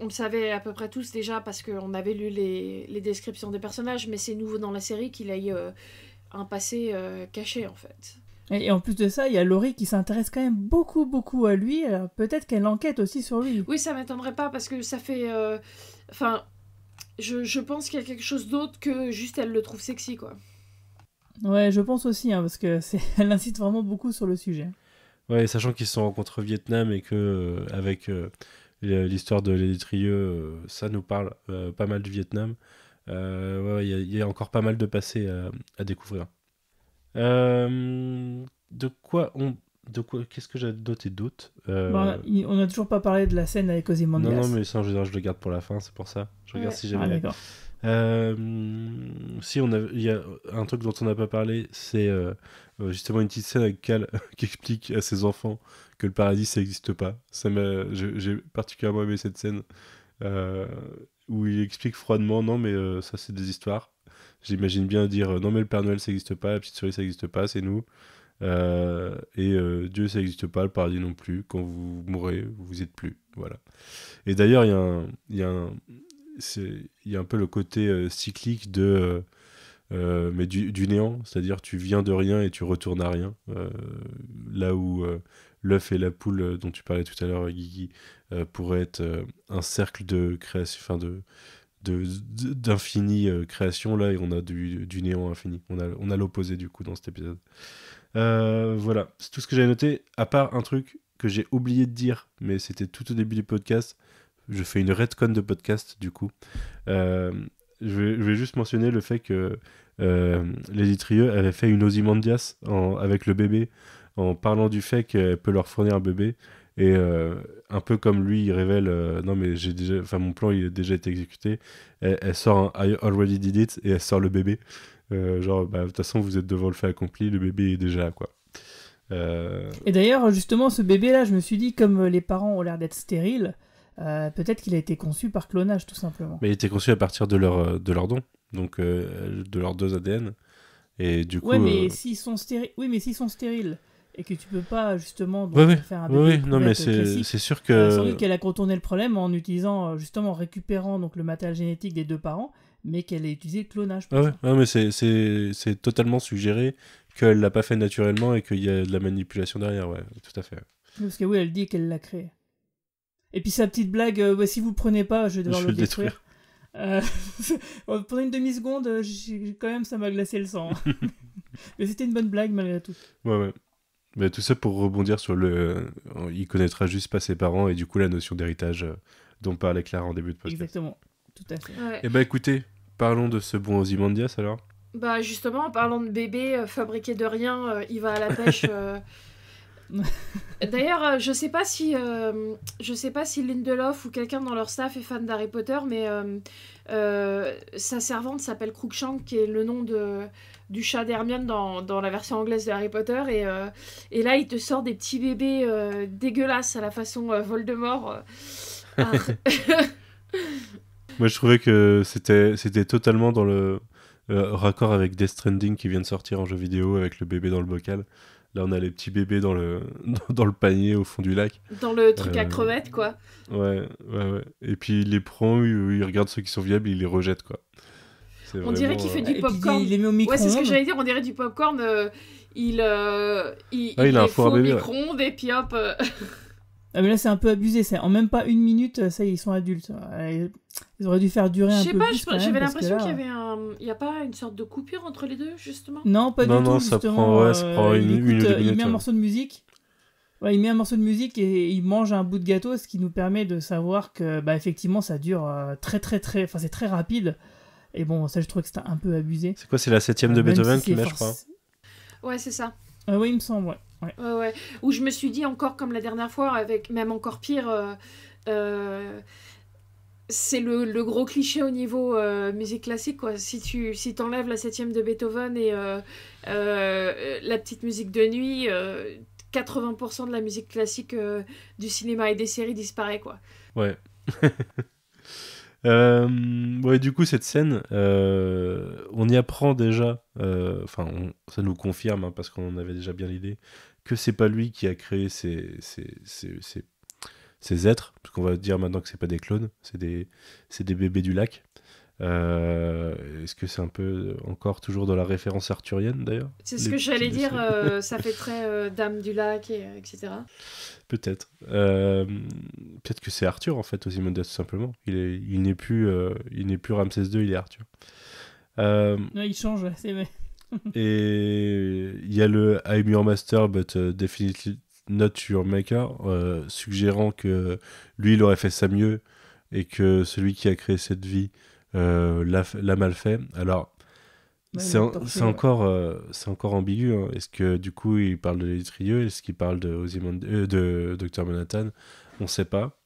on le savait à peu près tous déjà parce qu'on avait lu les, descriptions des personnages mais c'est nouveau dans la série qu'il ait euh, un passé euh, caché en fait et, en plus de ça, il y a Laurie qui s'intéresse quand même beaucoup, beaucoup à lui. Peut-être qu'elle enquête aussi sur lui. Oui, ça m'étonnerait pas parce que ça fait. Euh, enfin, je, pense qu'il y a quelque chose d'autre que juste elle le trouve sexy, quoi. Ouais, je pense aussi, hein, parce que elle incite vraiment beaucoup sur le sujet sachant qu'ils se sont rencontrés au Vietnam et que euh, avec euh, l'histoire de l'étrieux, ça nous parle euh, pas mal du Vietnam. il y, a encore pas mal de passé à, découvrir. de quoi on de quoi qu'est-ce que j'ai d'autres d'autre bon, bah, On n'a toujours pas parlé de la scène avec Ozymandias. Non, non, mais ça, je le garde pour la fin, c'est pour ça. Je regarde si j'ai Ah, d'accord. si on a, il y a un truc dont on n'a pas parlé, c'est euh, justement une petite scène avec Cal qui explique à ses enfants que le paradis ça n'existe pas. Ça j'ai particulièrement aimé cette scène euh, où il explique froidement non mais euh, ça c'est des histoires. J'imagine bien dire non mais le Père Noël ça n'existe pas, la petite souris ça n'existe pas, c'est nous. et Dieu ça n'existe pas, le paradis non plus. Quand vous mourrez, vous êtes plus. Voilà. Et d'ailleurs il y a un, il y un peu le côté cyclique de euh, mais du, néant, c'est-à-dire tu viens de rien et tu retournes à rien. Euh, là où euh, l'œuf et la poule dont tu parlais tout à l'heure, Guigui, pourraient être un cercle de création, enfin de d'infini création là et on a du, néant infini on a, on a l'opposé du coup dans cet épisode voilà c'est tout ce que j'avais noté à part un truc que j'ai oublié de dire mais c'était tout au début du podcast je fais une redcon de podcast du coup je vais, je vais, juste mentionner le fait que euh, Lady Trieux avait fait une osimandias avec le bébé, en parlant du fait qu'elle peut leur fournir un bébé. Et euh, un peu comme lui, il révèle euh, Non, mais j'ai déjà, enfin, mon plan, il a déjà été exécuté. Elle, sort un I already did it et elle sort le bébé. Euh, genre, bah, de toute façon, vous êtes devant le fait accompli, le bébé est déjà quoi. Et d'ailleurs, justement, ce bébé-là, je me suis dit, comme les parents ont l'air d'être stériles, peut-être qu'il a été conçu par clonage, tout simplement. Mais il a été conçu à partir de leur, de leur don donc euh, de leurs deux ADN. Et du coup. Ouais, mais euh, s'ils sont, stériles, oui, mais sont stériles et que tu peux pas justement faire un bébé oui, non mais c'est sûr que C'est sûr qu'elle a contourné le problème en utilisant euh, justement en récupérant donc le matériel génétique des deux parents mais qu'elle a utilisé le clonage Oui, mais c'est totalement suggéré qu'elle l'a pas fait naturellement et qu'il y a de la manipulation derrière ouais tout à fait parce que oui elle dit qu'elle l'a créé et puis sa petite blague si vous le prenez pas je vais devoir le détruire, euh, pour une demi-seconde, euh, quand même, ça m'a glacé le sang. Mais c'était une bonne blague malgré tout. Mais tout ça pour rebondir sur le. Euh, il connaîtra juste pas ses parents et du coup la notion d'héritage dont parlait Clara en début de podcast. Exactement, tout à fait. Et eh bah ben, écoutez, parlons de ce bon Ozymandias alors. Bah justement, en parlant de bébé fabriqué de rien, il va à la pêche. D'ailleurs, euh, je sais pas si euh, je sais pas si Lindelof ou quelqu'un dans leur staff est fan d'Harry Potter, mais euh, sa servante s'appelle Crookshank, qui est le nom du chat d'Hermione dans, la version anglaise de Harry Potter. Et, et là, il te sort des petits bébés dégueulasses à la façon Voldemort. Moi, je trouvais que c'était c'était totalement dans le raccord avec Death Stranding qui vient de sortir en jeu vidéo avec le bébé dans le bocal. Là, on a les petits bébés dans le, dans le panier au fond du lac. Dans le truc à euh, crevettes, quoi. Ouais, ouais, ouais. Et puis il les prend, il, regarde ceux qui sont viables, il les rejette, quoi. On dirait qu'il fait euh, du popcorn. Il les met au micro Ouais, c'est ce que j'allais dire. On dirait du popcorn. Euh, il, il, ah, il, a un four à micro-ondes et puis hop. Ah, mais là, c'est un peu abusé. En même pas une minute, euh, ça ils sont adultes. Ils auraient dû faire durer un peu plus. Je sais pas, j'avais l'impression qu'il y avait un. Il n'y a pas une sorte de coupure entre les deux, justement Non, pas du tout. Non, non, ça euh, prend une, Il euh, met un morceau de musique. Ouais, il met un morceau de musique et il mange un bout de gâteau, ce qui nous permet de savoir que, bah, effectivement, ça dure très, très, très. Enfin, c'est très rapide. Et bon, ça, je trouve que c'est un peu abusé. C'est quoi C'est la septième de Beethoven qui je crois. Ouais, c'est ça. oui, il me semble, ouais. Ouais. ouais, Où je me suis dit encore comme la dernière fois, avec même encore pire, euh, euh, c'est le, le, gros cliché au niveau euh, musique classique. Quoi. Si tu si t'enlèves la septième de Beethoven et la petite musique de nuit, 80% de la musique classique du cinéma et des séries disparaît. Quoi. Ouais. ouais, du coup, cette scène, on y apprend déjà, enfin, ça nous confirme, hein, parce qu'on avait déjà bien l'idée, que c'est pas lui qui a créé ces, ces, êtres, parce qu'on va dire maintenant que c'est pas des clones, c'est des, bébés du lac. Euh, est-ce que c'est un peu encore toujours dans la référence arthurienne d'ailleurs C'est ce que j'allais dire, euh, ça fait très euh, Dame du Lac, et, etc. Peut-être. Peut-être que c'est Arthur en fait, modeste tout simplement. Il n'est plus, il plus Ramsès II, il est Arthur. il change, c'est vrai et il y a le I'm your master, but uh, definitely not your maker, euh, suggérant que lui, il aurait fait ça mieux et que celui qui a créé cette vie euh, l'a mal fait. Alors, euh, c'est encore, encore ambigu. Hein. Est-ce que du coup, il parle de l'étrieux Est-ce qu'il parle de, de Dr. Manhattan On ne sait pas.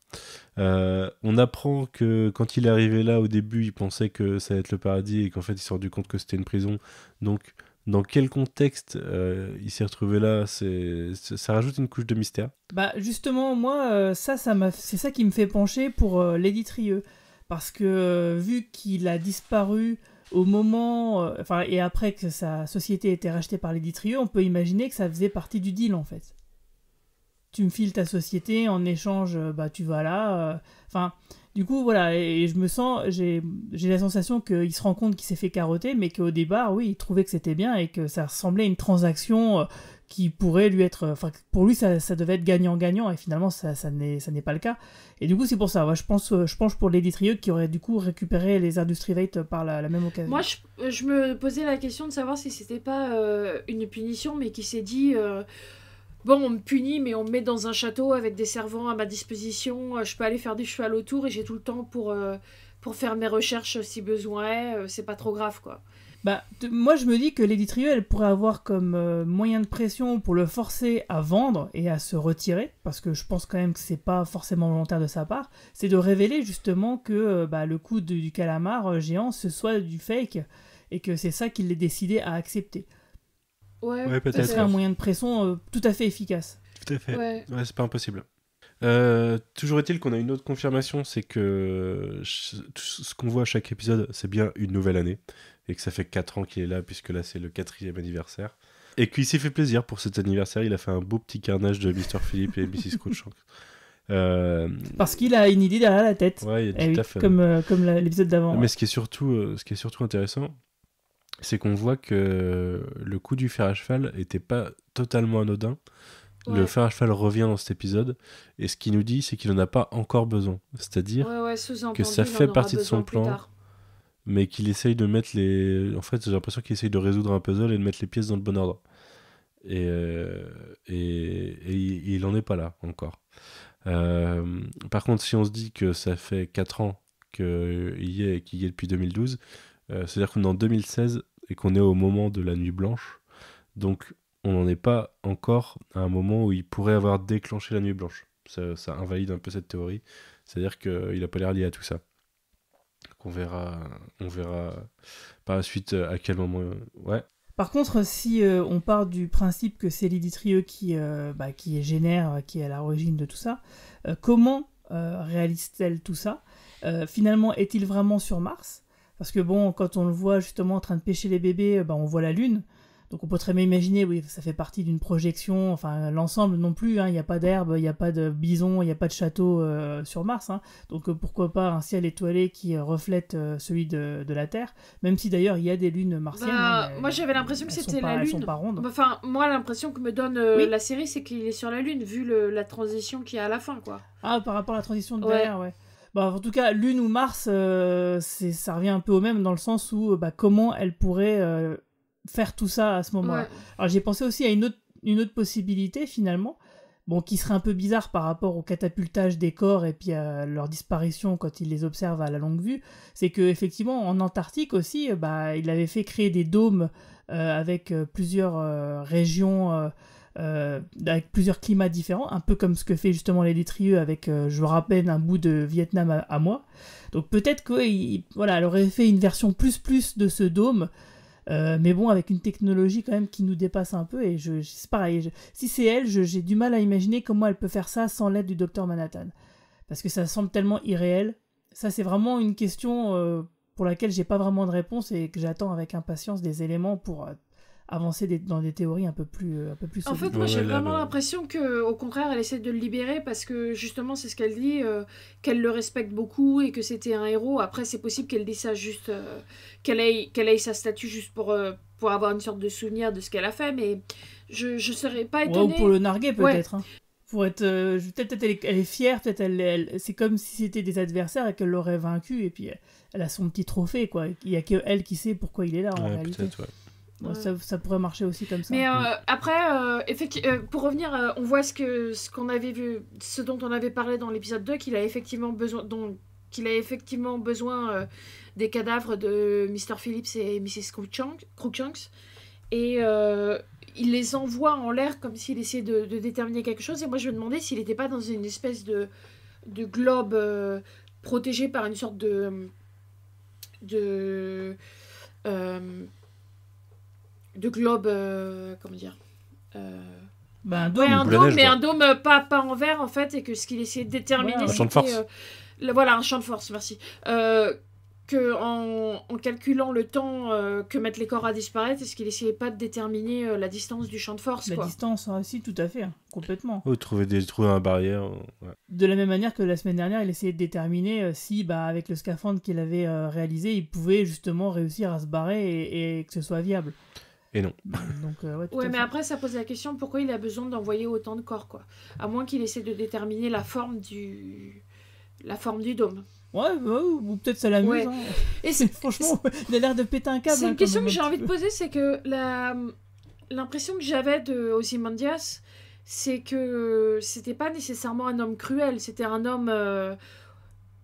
Euh, on apprend que quand il est arrivé là, au début, il pensait que ça allait être le paradis et qu'en fait, il s'est rendu compte que c'était une prison. Donc, dans quel contexte euh, il s'est retrouvé là C'est ça rajoute une couche de mystère. Bah justement, moi, euh, ça, c'est ça qui me fait pencher pour l'éditrieux parce que vu qu'il a disparu au moment, enfin et après que sa société a été rachetée par l'éditrieux, on peut imaginer que ça faisait partie du deal en fait tu me files ta société, en échange, euh, bah, tu vas là. Euh. Enfin, du coup, voilà, et, je me sens, j'ai la sensation qu'il se rend compte qu'il s'est fait carotter, mais qu'au départ, oui, il trouvait que c'était bien et que ça ressemblait à une transaction euh, qui pourrait lui être. Enfin, pour lui, ça, ça devait être gagnant-gagnant, et finalement, ça, ça n'est pas le cas. Et du coup, c'est pour ça. je pense, je pense pour Lady Trieux qui aurait du coup récupéré les Industries Vate par la, même occasion. Moi, je, me posais la question de savoir si c'était pas une punition, mais qui s'est dit bon, on me punit, mais on me met dans un château avec des servants à ma disposition. Euh, je peux aller faire du cheval autour et j'ai tout le temps pour, euh, pour faire mes recherches si besoin est. Euh, c'est pas trop grave, quoi. Bah, moi, je me dis que Lady elle pourrait avoir comme moyen de pression pour le forcer à vendre et à se retirer, parce que je pense quand même que c'est pas forcément volontaire de sa part, c'est de révéler justement que bah, le coup du calamar géant, ce soit du fake, et que c'est ça qu'il l'ait décidé à accepter. Ouais, peut-être. C'est un moyen de pression euh, tout à fait efficace. Tout à fait. Ouais, c'est pas impossible. Euh, toujours est-il qu'on a une autre confirmation, c'est que ce qu'on voit à chaque épisode, c'est bien une nouvelle année, et que ça fait 4 ans qu'il est là, puisque là c'est le quatrième anniversaire. Et qu'il s'est fait plaisir pour cet anniversaire, il a fait un beau petit carnage de Mr. Philippe et Mrs. Couchant. Euh, Parce qu'il a une idée derrière la tête. Ouais, tout eh Comme, comme l'épisode d'avant. Mais ce, qui est surtout, ce qui est surtout intéressant, c'est qu'on voit que le coup du fer à cheval n'était pas totalement anodin. Le fer à cheval revient dans cet épisode et ce qu'il nous dit, c'est qu'il n'en a pas encore besoin. C'est-à-dire que ça fait partie de son plan, mais qu'il essaye de mettre les. En fait, j'ai l'impression qu'il essaye de résoudre un puzzle et de mettre les pièces dans le bon ordre. Et, euh, et, il n'en est pas là encore. Euh, par contre, si on se dit que ça fait 4 ans qu'il y est qu'il y est depuis 2012, euh, c'est-à-dire qu'on est en 2016 et qu'on est au moment de la nuit blanche. Donc on n'en est pas encore à un moment où il pourrait avoir déclenché la nuit blanche. Ça, invalide un peu cette théorie. C'est-à-dire qu'il n'a pas l'air lié à tout ça. on verra, on verra par la suite euh, à quel moment. Euh, ouais. Par contre, si on part du principe que c'est Lydie qui, bah, qui génère, qui est à l'origine de tout ça, comment réalise-t-elle tout ça Finalement, est-il vraiment sur Mars parce que bon, quand on le voit justement en train de pêcher les bébés, ben on voit la lune. Donc on peut très bien imaginer, oui, ça fait partie d'une projection, enfin l'ensemble non plus, hein. il n'y a pas d'herbe, il n'y a pas de bison, il n'y a pas de château euh, sur Mars, hein. donc euh, pourquoi pas un ciel étoilé qui reflète celui de, la Terre, même si d'ailleurs il y a des lunes martiennes. Bah, hein, moi j'avais l'impression que c'était la Lune. Enfin, moi l'impression que me donne la série, c'est qu'il est sur la Lune, vu la transition qu'il y a à la fin, quoi. Ah, par rapport à la transition de Derrière, ouais. Bah, en tout cas, Lune ou Mars, euh, c'est ça revient un peu au même dans le sens où euh, bah, comment elle pourrait euh, faire tout ça à ce moment-là. Alors j'ai pensé aussi à une autre, une autre possibilité finalement, bon, qui serait un peu bizarre par rapport au catapultage des corps et puis à leur disparition quand ils les observent à la longue vue, c'est que effectivement en Antarctique aussi, bah, il avait fait créer des dômes avec plusieurs régions euh, avec plusieurs climats différents, un peu comme ce que fait justement les détrieux avec, euh, je rappelle, un bout de Vietnam à, moi. Donc peut-être qu'elle voilà, aurait fait une version plus plus de ce dôme, euh, mais bon, avec une technologie quand même qui nous dépasse un peu. Et je, c'est pareil, si c'est elle, j'ai du mal à imaginer comment elle peut faire ça sans l'aide du docteur Manhattan. Parce que ça semble tellement irréel. Ça, c'est vraiment une question pour laquelle j'ai pas vraiment de réponse et que j'attends avec impatience des éléments pour avancer dans des théories un peu plus euh, un plus En fait, moi, j'ai vraiment l'impression que, au contraire, elle essaie de le libérer parce que justement, c'est ce qu'elle dit, euh, qu'elle le respecte beaucoup et que c'était un héros. Après, c'est possible qu'elle dise ça juste, euh, qu'elle aille qu'elle ait sa statue juste pour pour avoir une sorte de souvenir de ce qu'elle a fait, mais je je serais pas étonnée. ou pour le narguer peut-être. Hein. Pour être peut-être peut elle, est fière, peut-être elle, c'est comme si c'était des adversaires et qu'elle l'aurait vaincu et puis elle, a son petit trophée quoi. Il y a qu'elle qui sait pourquoi il est là en ouais, réalité. Ça, pourrait marcher aussi comme ça. Mais euh, mm. après, euh, euh, pour revenir, on voit ce que ce qu'on avait vu, ce dont on avait parlé dans l'épisode 2, qu'il a effectivement besoin, donc qu'il a effectivement besoin des cadavres de Mr. Phillips et Mrs. Crookshanks et il les envoie en l'air comme s'il essayait de, de, déterminer quelque chose. Et moi, je me demandais s'il n'était pas dans une espèce de de globe protégé par une sorte de de de globe, euh, comment dire euh... Bah, un dôme, ouais, un dôme mais un dôme pas, pas en verre en fait, et que ce qu'il essayait de déterminer, Un c'était de force. Euh, voilà un champ de force, merci. Euh, que en, en, calculant le temps que mettent les corps à disparaître, est-ce qu'il essayait pas de déterminer la distance du champ de force La distance hein, si, tout à fait, complètement. trouver des trouver un barrière. De la même manière que la semaine dernière, il essayait de déterminer si, bah, avec le scaphandre qu'il avait réalisé, il pouvait justement réussir à se barrer et que ce soit viable. Et non. Bah, donc, euh, ouais, mais après, ça pose la question pourquoi il a besoin d'envoyer autant de corps, quoi. À moins qu'il essaie de déterminer la forme du, la forme du dôme. Ouais, bah, ou peut-être ça l'amuse. Hein. Et Franchement, il a l'air de péter un câble. C'est hein, une question que j'ai envie de poser c'est que la... l'impression que j'avais de Ozymandias, c'est que c'était pas nécessairement un homme cruel, c'était un homme. Euh,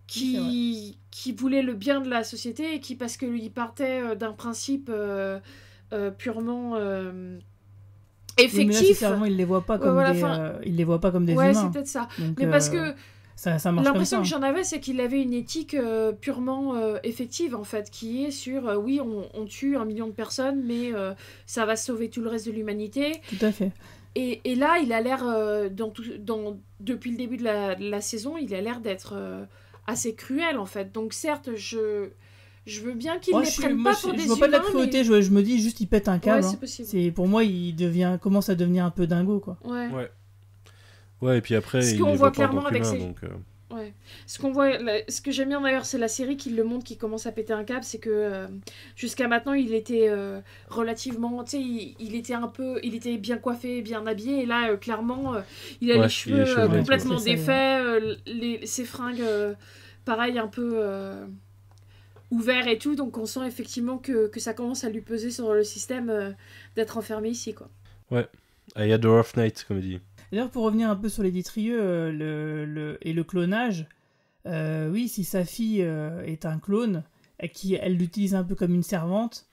qui, qui voulait le bien de la société et qui, parce que lui partait euh, d'un principe euh, purement euh, effectif. mais il les voit pas comme euh, les voit pas comme des ouais, humains. c'est peut-être ça. mais parce que ça, ça l'impression que j'en avais, c'est qu'il avait une éthique purement effective en fait, qui est sur oui, on, tue un million de personnes, mais ça va sauver tout le reste de l'humanité. Tout à fait. Et, là, il a l'air, dans dans, depuis le début de la, de la saison, il a l'air d'être assez cruel en fait. Donc certes, je je veux bien qu'il ne pas pour des je pas de la cruauté, je, me dis juste il pète un câble. Hein. c'est pour moi il devient commence à devenir un peu dingo quoi. Ouais. Ouais, et puis après ce qu'on voit clairement avec ses... donc, euh. ouais. Ce qu'on voit ce que j'aime bien d'ailleurs c'est la série qui le montre qui commence à péter un câble, c'est que euh, jusqu'à maintenant il était euh, relativement tu sais il, était un peu il était bien coiffé, bien habillé et là clairement il a les cheveux, complètement défaits, les, ses fringues pareil un peu ouvert et tout. Donc on sent effectivement que, ça commence à lui peser sur le système euh, d'être enfermé ici. Quoi. Ouais, il y a Rough Night, comme il dit. D'ailleurs, pour revenir un peu sur les Ditrieux euh, le, et le clonage, euh, oui, si sa fille est un clone, et qui, elle l'utilise un peu comme une servante,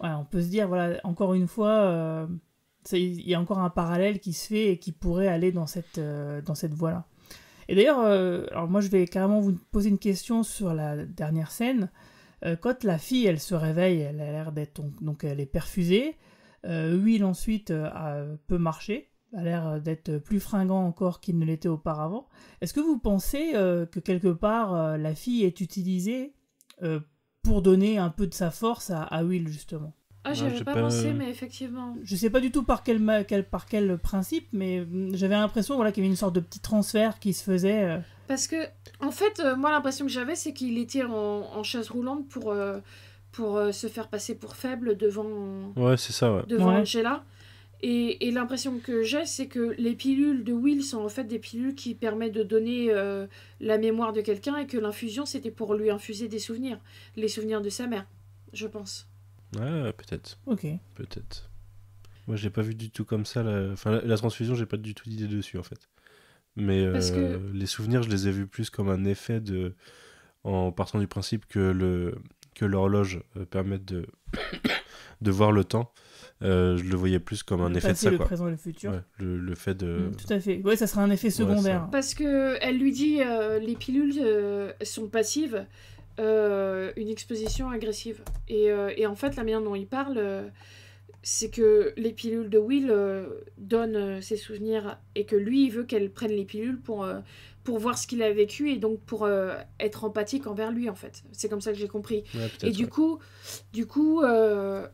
on peut se dire, voilà, encore une fois, il y a encore un parallèle qui se fait et qui pourrait aller dans cette, dans cette voie-là. Et d'ailleurs, euh, alors moi je vais carrément vous poser une question sur la dernière scène. Euh, quand la fille, elle se réveille, elle a l'air d'être donc, elle est perfusée. Euh, Will ensuite a peu marcher, a l'air d'être plus fringant encore qu'il ne l'était auparavant. Est-ce que vous pensez que quelque part la fille est utilisée pour donner un peu de sa force à, à Will justement ah, ne pas, pensé, mais effectivement. Je sais pas du tout par quel, par quel principe, mais mm, j'avais l'impression voilà, qu'il y avait une sorte de petit transfert qui se faisait. Euh. Parce que, en fait, euh, moi, l'impression que j'avais, c'est qu'il était en, chasse roulante pour, euh, pour se faire passer pour faible devant, ça, devant Angela. Et, et l'impression que j'ai, c'est que les pilules de Will sont en fait des pilules qui permettent de donner la mémoire de quelqu'un et que l'infusion, c'était pour lui infuser des souvenirs, les souvenirs de sa mère, je pense ouais ah, peut-être. Ok. Peut-être. Moi, j'ai pas vu du tout comme ça. La... Enfin, la, transfusion, j'ai pas du tout d'idée dessus, en fait. Mais euh, les souvenirs, je les ai vus plus comme un effet de. En partant du principe que le que l'horloge euh, permette de de voir le temps. Euh, je le voyais plus comme un effet de ça. Le présent et le futur. le, le, fait de. Mm, tout à fait. Ouais, ça sera un effet secondaire. Parce que elle lui dit les pilules sont passives. Euh, une exposition agressive. Euh, et, en fait, la manière dont il parle, euh, c'est que les pilules de Will donnent ses souvenirs et que lui, il veut qu'elle prenne les pilules pour, pour voir ce qu'il a vécu et donc pour être empathique envers lui, en fait. C'est comme ça que j'ai compris. et du coup, du coup ce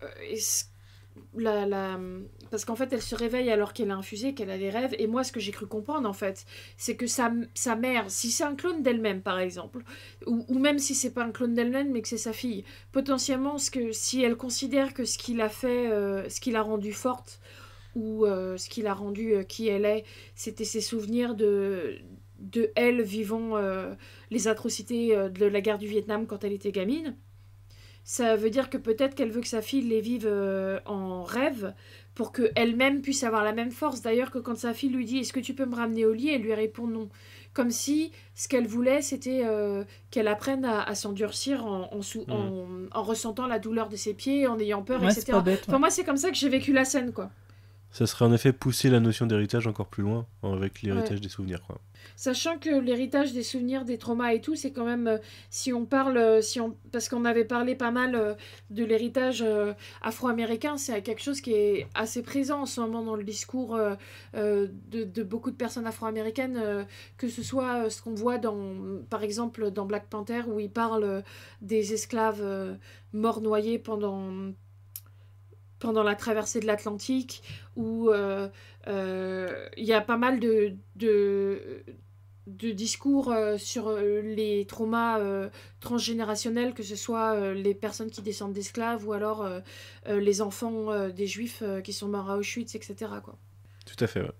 parce qu'en fait, elle se réveille alors qu'elle a infusé, qu'elle a des rêves. Et moi, ce que j'ai cru comprendre, en fait, c'est que sa, mère, si c'est un clone d'elle-même, par exemple, ou, même si c'est pas un clone d'elle-même, mais que c'est sa fille, potentiellement, que, si elle considère que ce qu'il a fait, euh, ce qu'il a rendu forte, ou euh, ce qu'il a rendu euh, qui elle est, c'était ses souvenirs de, de elle vivant les atrocités de la guerre du Vietnam quand elle était gamine ça veut dire que peut-être qu'elle veut que sa fille les vive euh, en rêve pour qu'elle-même puisse avoir la même force. D'ailleurs que quand sa fille lui dit est-ce que tu peux me ramener au lit, elle lui répond non. Comme si ce qu'elle voulait, c'était euh, qu'elle apprenne à, s'endurcir en, mm. en, en, ressentant la douleur de ses pieds, en ayant peur, etc. moi, c'est comme ça que j'ai vécu la scène, quoi ça serait en effet pousser la notion d'héritage encore plus loin hein, avec l'héritage des souvenirs. Quoi. Sachant que l'héritage des souvenirs, des traumas et tout, c'est quand même, euh, si on parle, euh, si on, parce qu'on avait parlé pas mal euh, de l'héritage afro-américain, c'est quelque chose qui est assez présent en ce moment dans le discours de, beaucoup de personnes afro-américaines, que ce soit ce qu'on voit dans, par exemple, dans Black Panther, où il parle des esclaves morts noyés pendant pendant la traversée de l'Atlantique, où euh, euh, il y a pas mal de, de, discours euh, sur les traumas transgénérationnels, que ce soit les personnes qui descendent d'esclaves ou alors les enfants des juifs qui sont morts à Auschwitz, etc. Quoi. Tout à fait, ouais.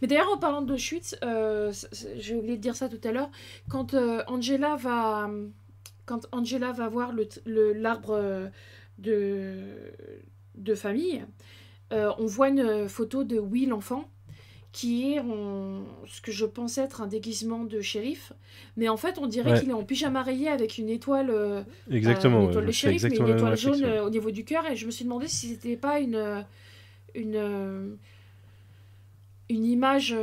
Mais d'ailleurs, en parlant d'Auschwitz, euh, j'ai oublié dire ça tout à l'heure, quand Angela va quand Angela va voir l'arbre le, l'arbre de de famille, euh, on voit une euh, photo de Will, l'enfant, qui est ce que je pense être un déguisement de shérif, mais en fait on dirait qu'il est en pyjama rayé avec une étoile, euh, bah, exactement, une étoile de shérif, une étoile jaune au niveau du cœur, et je me suis demandé si c'était pas une, une, une image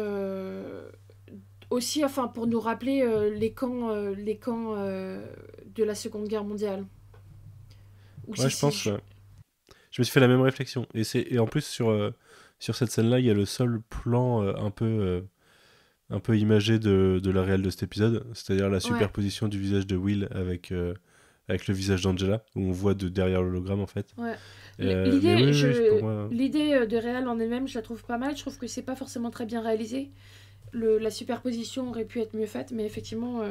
aussi enfin pour nous rappeler les camps les camps de la Seconde Guerre mondiale. ouais, je pense. Je me suis fait la même réflexion. Et, et en plus, sur, euh, sur cette scène-là, il y a le seul plan euh, un peu. Euh, un peu imagé de, de la réelle de cet épisode, c'est-à-dire la superposition du visage de Will avec, avec le visage d'Angela, où on voit de derrière l'hologramme en fait. L'idée de réel en elle-même, je la trouve pas mal. Je trouve que c'est pas forcément très bien réalisé. la superposition aurait pu être mieux faite, mais effectivement,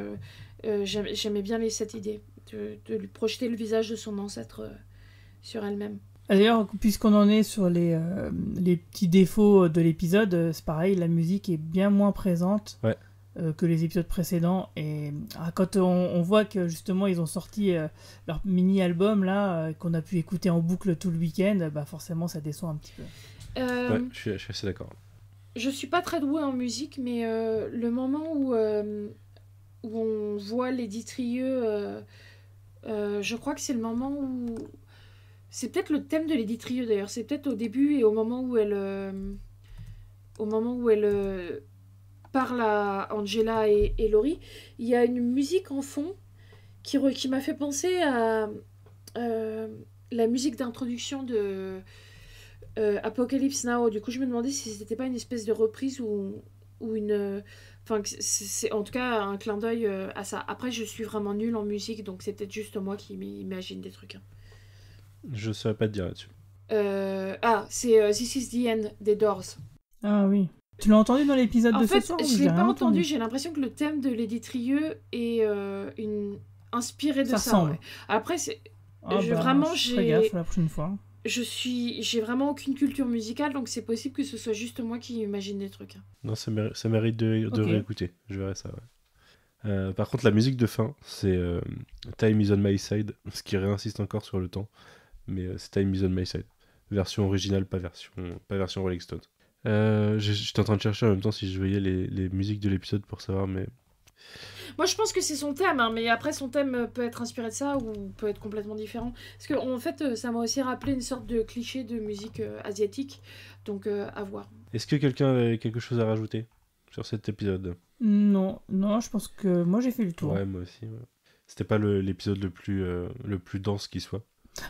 j'aimais bien cette idée de, de, lui projeter le visage de son ancêtre sur elle-même. D'ailleurs, puisqu'on en est sur les, euh, petits défauts de l'épisode, euh, c'est pareil, la musique est bien moins présente euh, que les épisodes précédents. Et ah, quand on, voit que justement ils ont sorti leur mini-album là, qu'on a pu écouter en boucle tout le week-end, bah forcément ça descend un petit peu. je suis, assez d'accord. Je suis pas très douée en musique, mais le moment où, où on voit les Ditrieux, je crois que c'est le moment où c'est peut-être le thème de Lady d'ailleurs. C'est peut-être au début et au moment où elle. Euh, au moment où elle euh, parle à Angela et, Lori, il y a une musique en fond qui, qui m'a fait penser à euh, la musique d'introduction de Apocalypse Now. Du coup, je me demandais si c'était pas une espèce de reprise ou, ou une. Enfin, c'est en tout cas un clin d'œil à ça. Après, je suis vraiment nulle en musique, donc c'est peut-être juste moi qui m'imagine des trucs. Hein. Je saurais pas te dire là-dessus. Euh, ah, c'est euh, This is the End des Doors. Ah oui. Tu l'as entendu dans l'épisode de fait, ce soir En fait, je l'ai pas entendu. J'ai l'impression que le thème de Lady Trieux est euh, une... inspiré de ça. ça Après, c'est ah bah, je, vraiment j'ai. gaffe la prochaine fois. Je suis, j'ai vraiment aucune culture musicale, donc c'est possible que ce soit juste moi qui imagine des trucs. Non, ça, mérite, mérite de, réécouter. Je verrai ça. Ouais. par contre, la musique de fin, c'est Time is on my side, ce qui réinsiste encore sur le temps mais euh, c'est Time Is On My Side. Version originale, pas version, pas version Rolling Stone. Euh, J'étais en train de chercher en même temps si je voyais les, les musiques de l'épisode pour savoir, mais. Moi, je pense que c'est son thème, hein, mais après, son thème euh, peut être inspiré de ça ou peut être complètement différent. Parce que, en fait, euh, ça m'a aussi rappelé une sorte de cliché de musique asiatique, donc à voir. Est-ce que quelqu'un avait quelque chose à rajouter sur cet épisode Non, non, je pense que moi j'ai fait le tour. Ouais, moi aussi. C'était pas l'épisode le, plus le plus dense qui soit.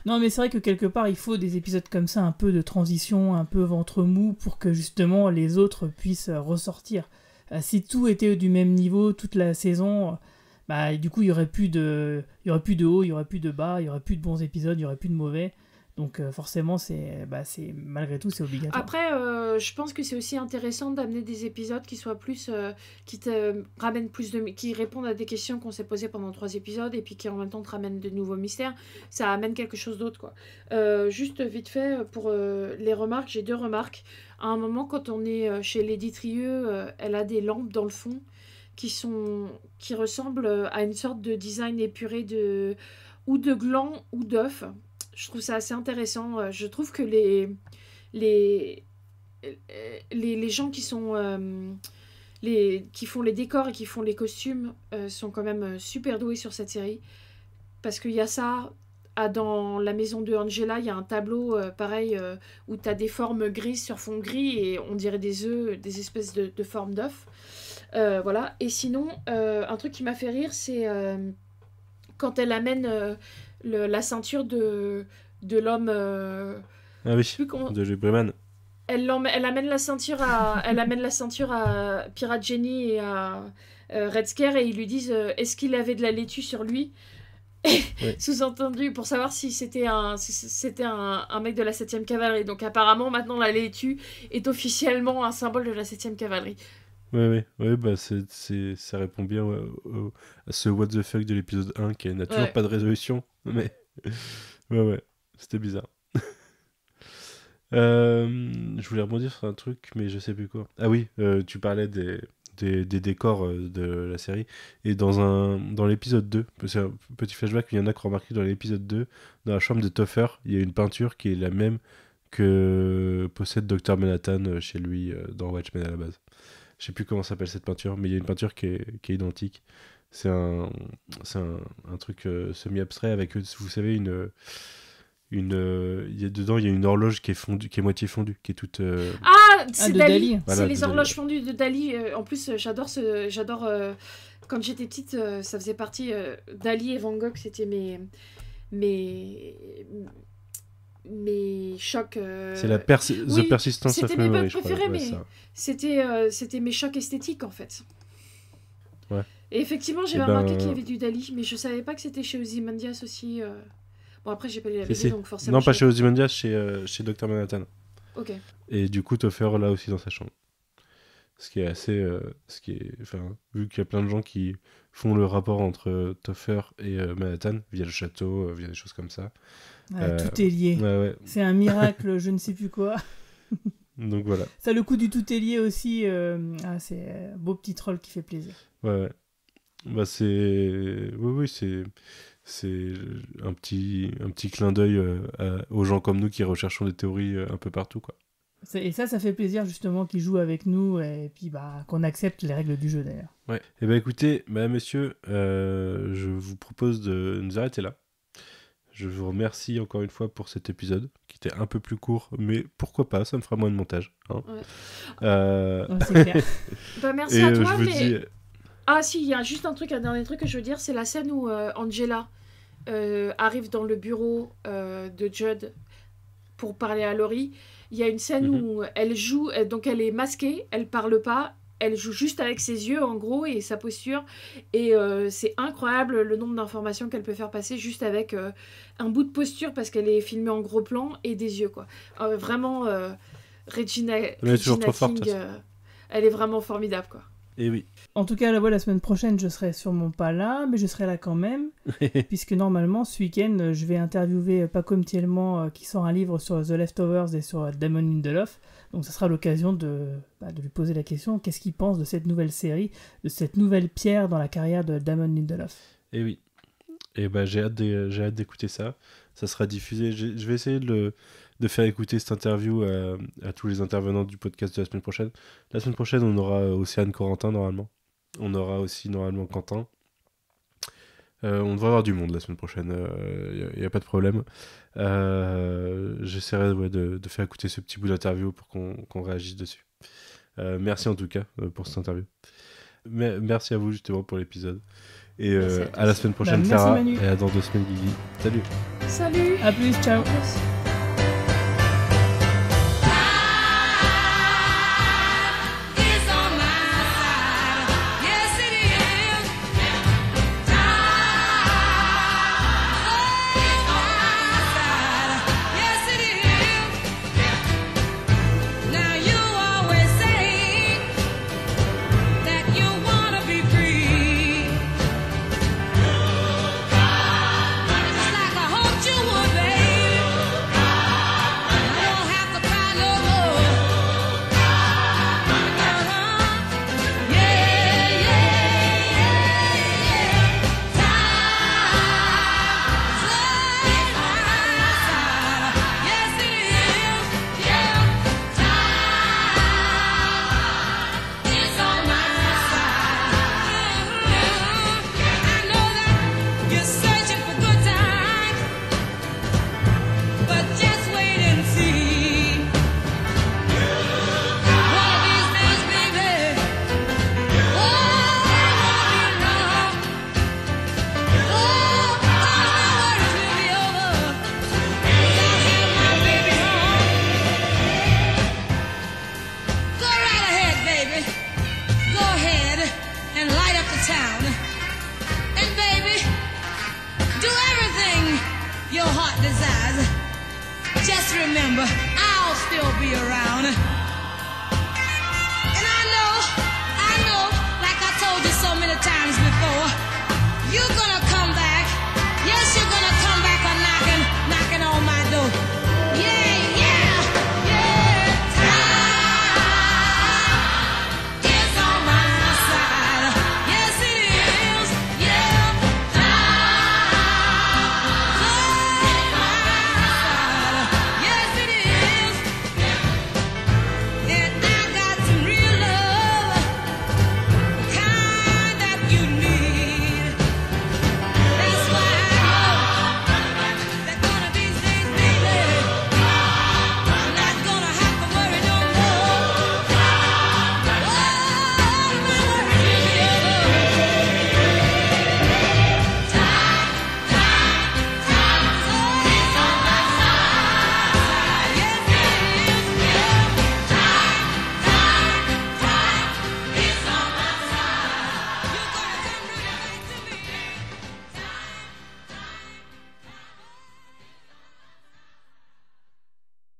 Non, mais c'est vrai que quelque part, il faut des épisodes comme ça, un peu de transition, un peu ventre mou, pour que justement les autres puissent euh, ressortir. Euh, si tout était du même niveau toute la saison, bah, du coup, il y aurait plus de, il aurait plus de haut, il y aurait plus de bas, il y aurait plus de bons épisodes, il y aurait plus de mauvais. Donc euh, forcément, c'est bah, malgré tout, c'est obligatoire. Après, euh, je pense que c'est aussi intéressant d'amener des épisodes qui soient plus, euh, qui te ramènent plus de, qui répondent à des questions qu'on s'est posées pendant trois épisodes et puis qui en même temps te ramènent de nouveaux mystères. Ça amène quelque chose d'autre, quoi. juste vite fait pour les remarques, j'ai deux remarques. À un moment, quand on est chez Lady Trieux, elle a des lampes dans le fond qui sont, qui ressemblent à une sorte de design épuré de ou de gland ou d'œuf je trouve ça assez intéressant. Euh, je trouve que les, les, euh, les, gens qui sont... Euh, les, qui font les décors et qui font les costumes sont quand même super doués sur cette série. Parce qu'il y a ça, à dans la maison de Angela, il y a un tableau pareil où tu as des formes grises sur fond gris et on dirait des œufs, des espèces de, de formes d'œufs. voilà. Et sinon, un truc qui m'a fait rire, c'est quand elle amène la ceinture de, de l'homme. Euh, ah oui, de Jubrieman. Elle, elle amène la ceinture à, elle amène la ceinture à Pirate Jenny et à euh, Red Scare et ils lui disent euh, est-ce qu'il avait de la laitue sur lui Sous-entendu pour savoir si c'était un, c'était un, un, mec de la 7ème cavalerie. Donc apparemment maintenant la laitue est officiellement un symbole de la 7ème cavalerie. Ouais, ouais, ouais, bah c'est, ça répond bien à ce what the fuck de l'épisode 1 qui n'a toujours pas de résolution, mais ouais, ouais, c'était bizarre. Euh, je voulais rebondir sur un truc, mais je sais plus quoi. Ah oui, euh, tu parlais des, décors euh, de la série, et dans, un, dans l'épisode 2, petit flashback, il y en a qui ont remarqué dans l'épisode 2, dans la chambre de Toffer, il y a une peinture qui est la même que possède Dr. Manhattan chez lui dans Watchmen à la base je sais plus comment s'appelle cette peinture, mais il y a une peinture qui est, qui est identique. C'est un, un, truc euh, semi-abstrait avec, vous savez, une. une il y a, dedans, il y a une horloge qui est, fondue, qui est moitié fondue, qui est toute. Euh, ah, ah, c'est Dali. c'est les horloges fondues de Dali. Euh, en plus, j'adore ce. J'adore. quand j'étais petite, ça faisait partie. Dali et Van Gogh, c'était mes. mes mes chocs. Euh, C'est la persistance of C'était mes euh, c'était mes chocs esthétiques en fait. Ouais. Et effectivement, j'ai eh remarqué ben, qu'il y avait du Dali, mais je savais pas que c'était chez Ozymandias aussi. Euh. Bon après, j'ai pas lu la BD, donc forcément. Non, pas chez Ozymandias, chez chez Manhattan. Ok. Et du coup, Topher là aussi dans sa chambre. Ce qui est assez, ce qui est, vu qu'il y a plein de gens qui font le rapport entre Topher et Manhattan via le château, via des choses comme ça. Euh, tout est lié. c'est un miracle, je ne sais plus quoi. Donc voilà. Ça, le coup du tout est lié aussi. Euh, ah, c'est euh, beau petit troll qui fait plaisir. Ouais, Bah, c'est. Oui, oui, c'est c'est un petit, un petit clin d'œil aux gens comme nous qui recherchons des théories un peu partout. Quoi. Et ça, ça fait plaisir justement qu'ils jouent avec nous et puis bah, qu'on accepte les règles du jeu d'ailleurs. Et eh ben, écoutez, bah, messieurs, je vous propose de nous arrêter là. Je vous remercie encore une fois pour cet épisode qui était un peu plus court, mais pourquoi pas, ça me fera moins de montage. Hein. Euh, bah, merci à euh, toi. Ah si, il y a juste un truc, un dernier truc que je veux dire, c'est la scène où euh, Angela arrive dans le bureau de Judd pour parler à Laurie. Il y a une scène mm-hmm. où elle joue, donc elle est masquée, elle parle pas, elle joue juste avec ses yeux en gros et sa posture et euh, c'est incroyable le nombre d'informations qu'elle peut faire passer juste avec euh, un bout de posture parce qu'elle est filmée en gros plan et des yeux quoi. Euh, vraiment Regina, forte, elle est vraiment formidable quoi. Et eh oui. En tout cas, la, la semaine prochaine, je serai sûrement pas là, mais je serai là quand même, puisque normalement, ce week-end, euh, je vais interviewer euh, Paco Mtielman, euh, qui sort un livre sur The Leftovers et sur Damon Lindelof. Donc, ça sera l'occasion bah, de, lui poser la question qu'est-ce qu'il pense de cette nouvelle série, de cette nouvelle pierre dans la carrière de Damon Lindelof Et eh oui. Et eh bah, ben, j'ai hâte d'écouter ça. Ça sera diffusé. Je vais essayer de le de faire écouter cette interview euh, à, tous les intervenants du podcast de la semaine prochaine. La semaine prochaine, on aura Océane euh, Corentin normalement. On aura aussi normalement Quentin. Euh, on devrait avoir du monde la semaine prochaine, il n'y a, pas de problème. J'essaierai de, faire écouter ce petit bout d'interview pour qu'on réagisse dessus. merci en tout cas pour cette interview. merci à vous justement pour l'épisode. Et à, la semaine bah, prochaine, Et à dans deux semaines, Guigui. Salut. Salut. À plus, ciao.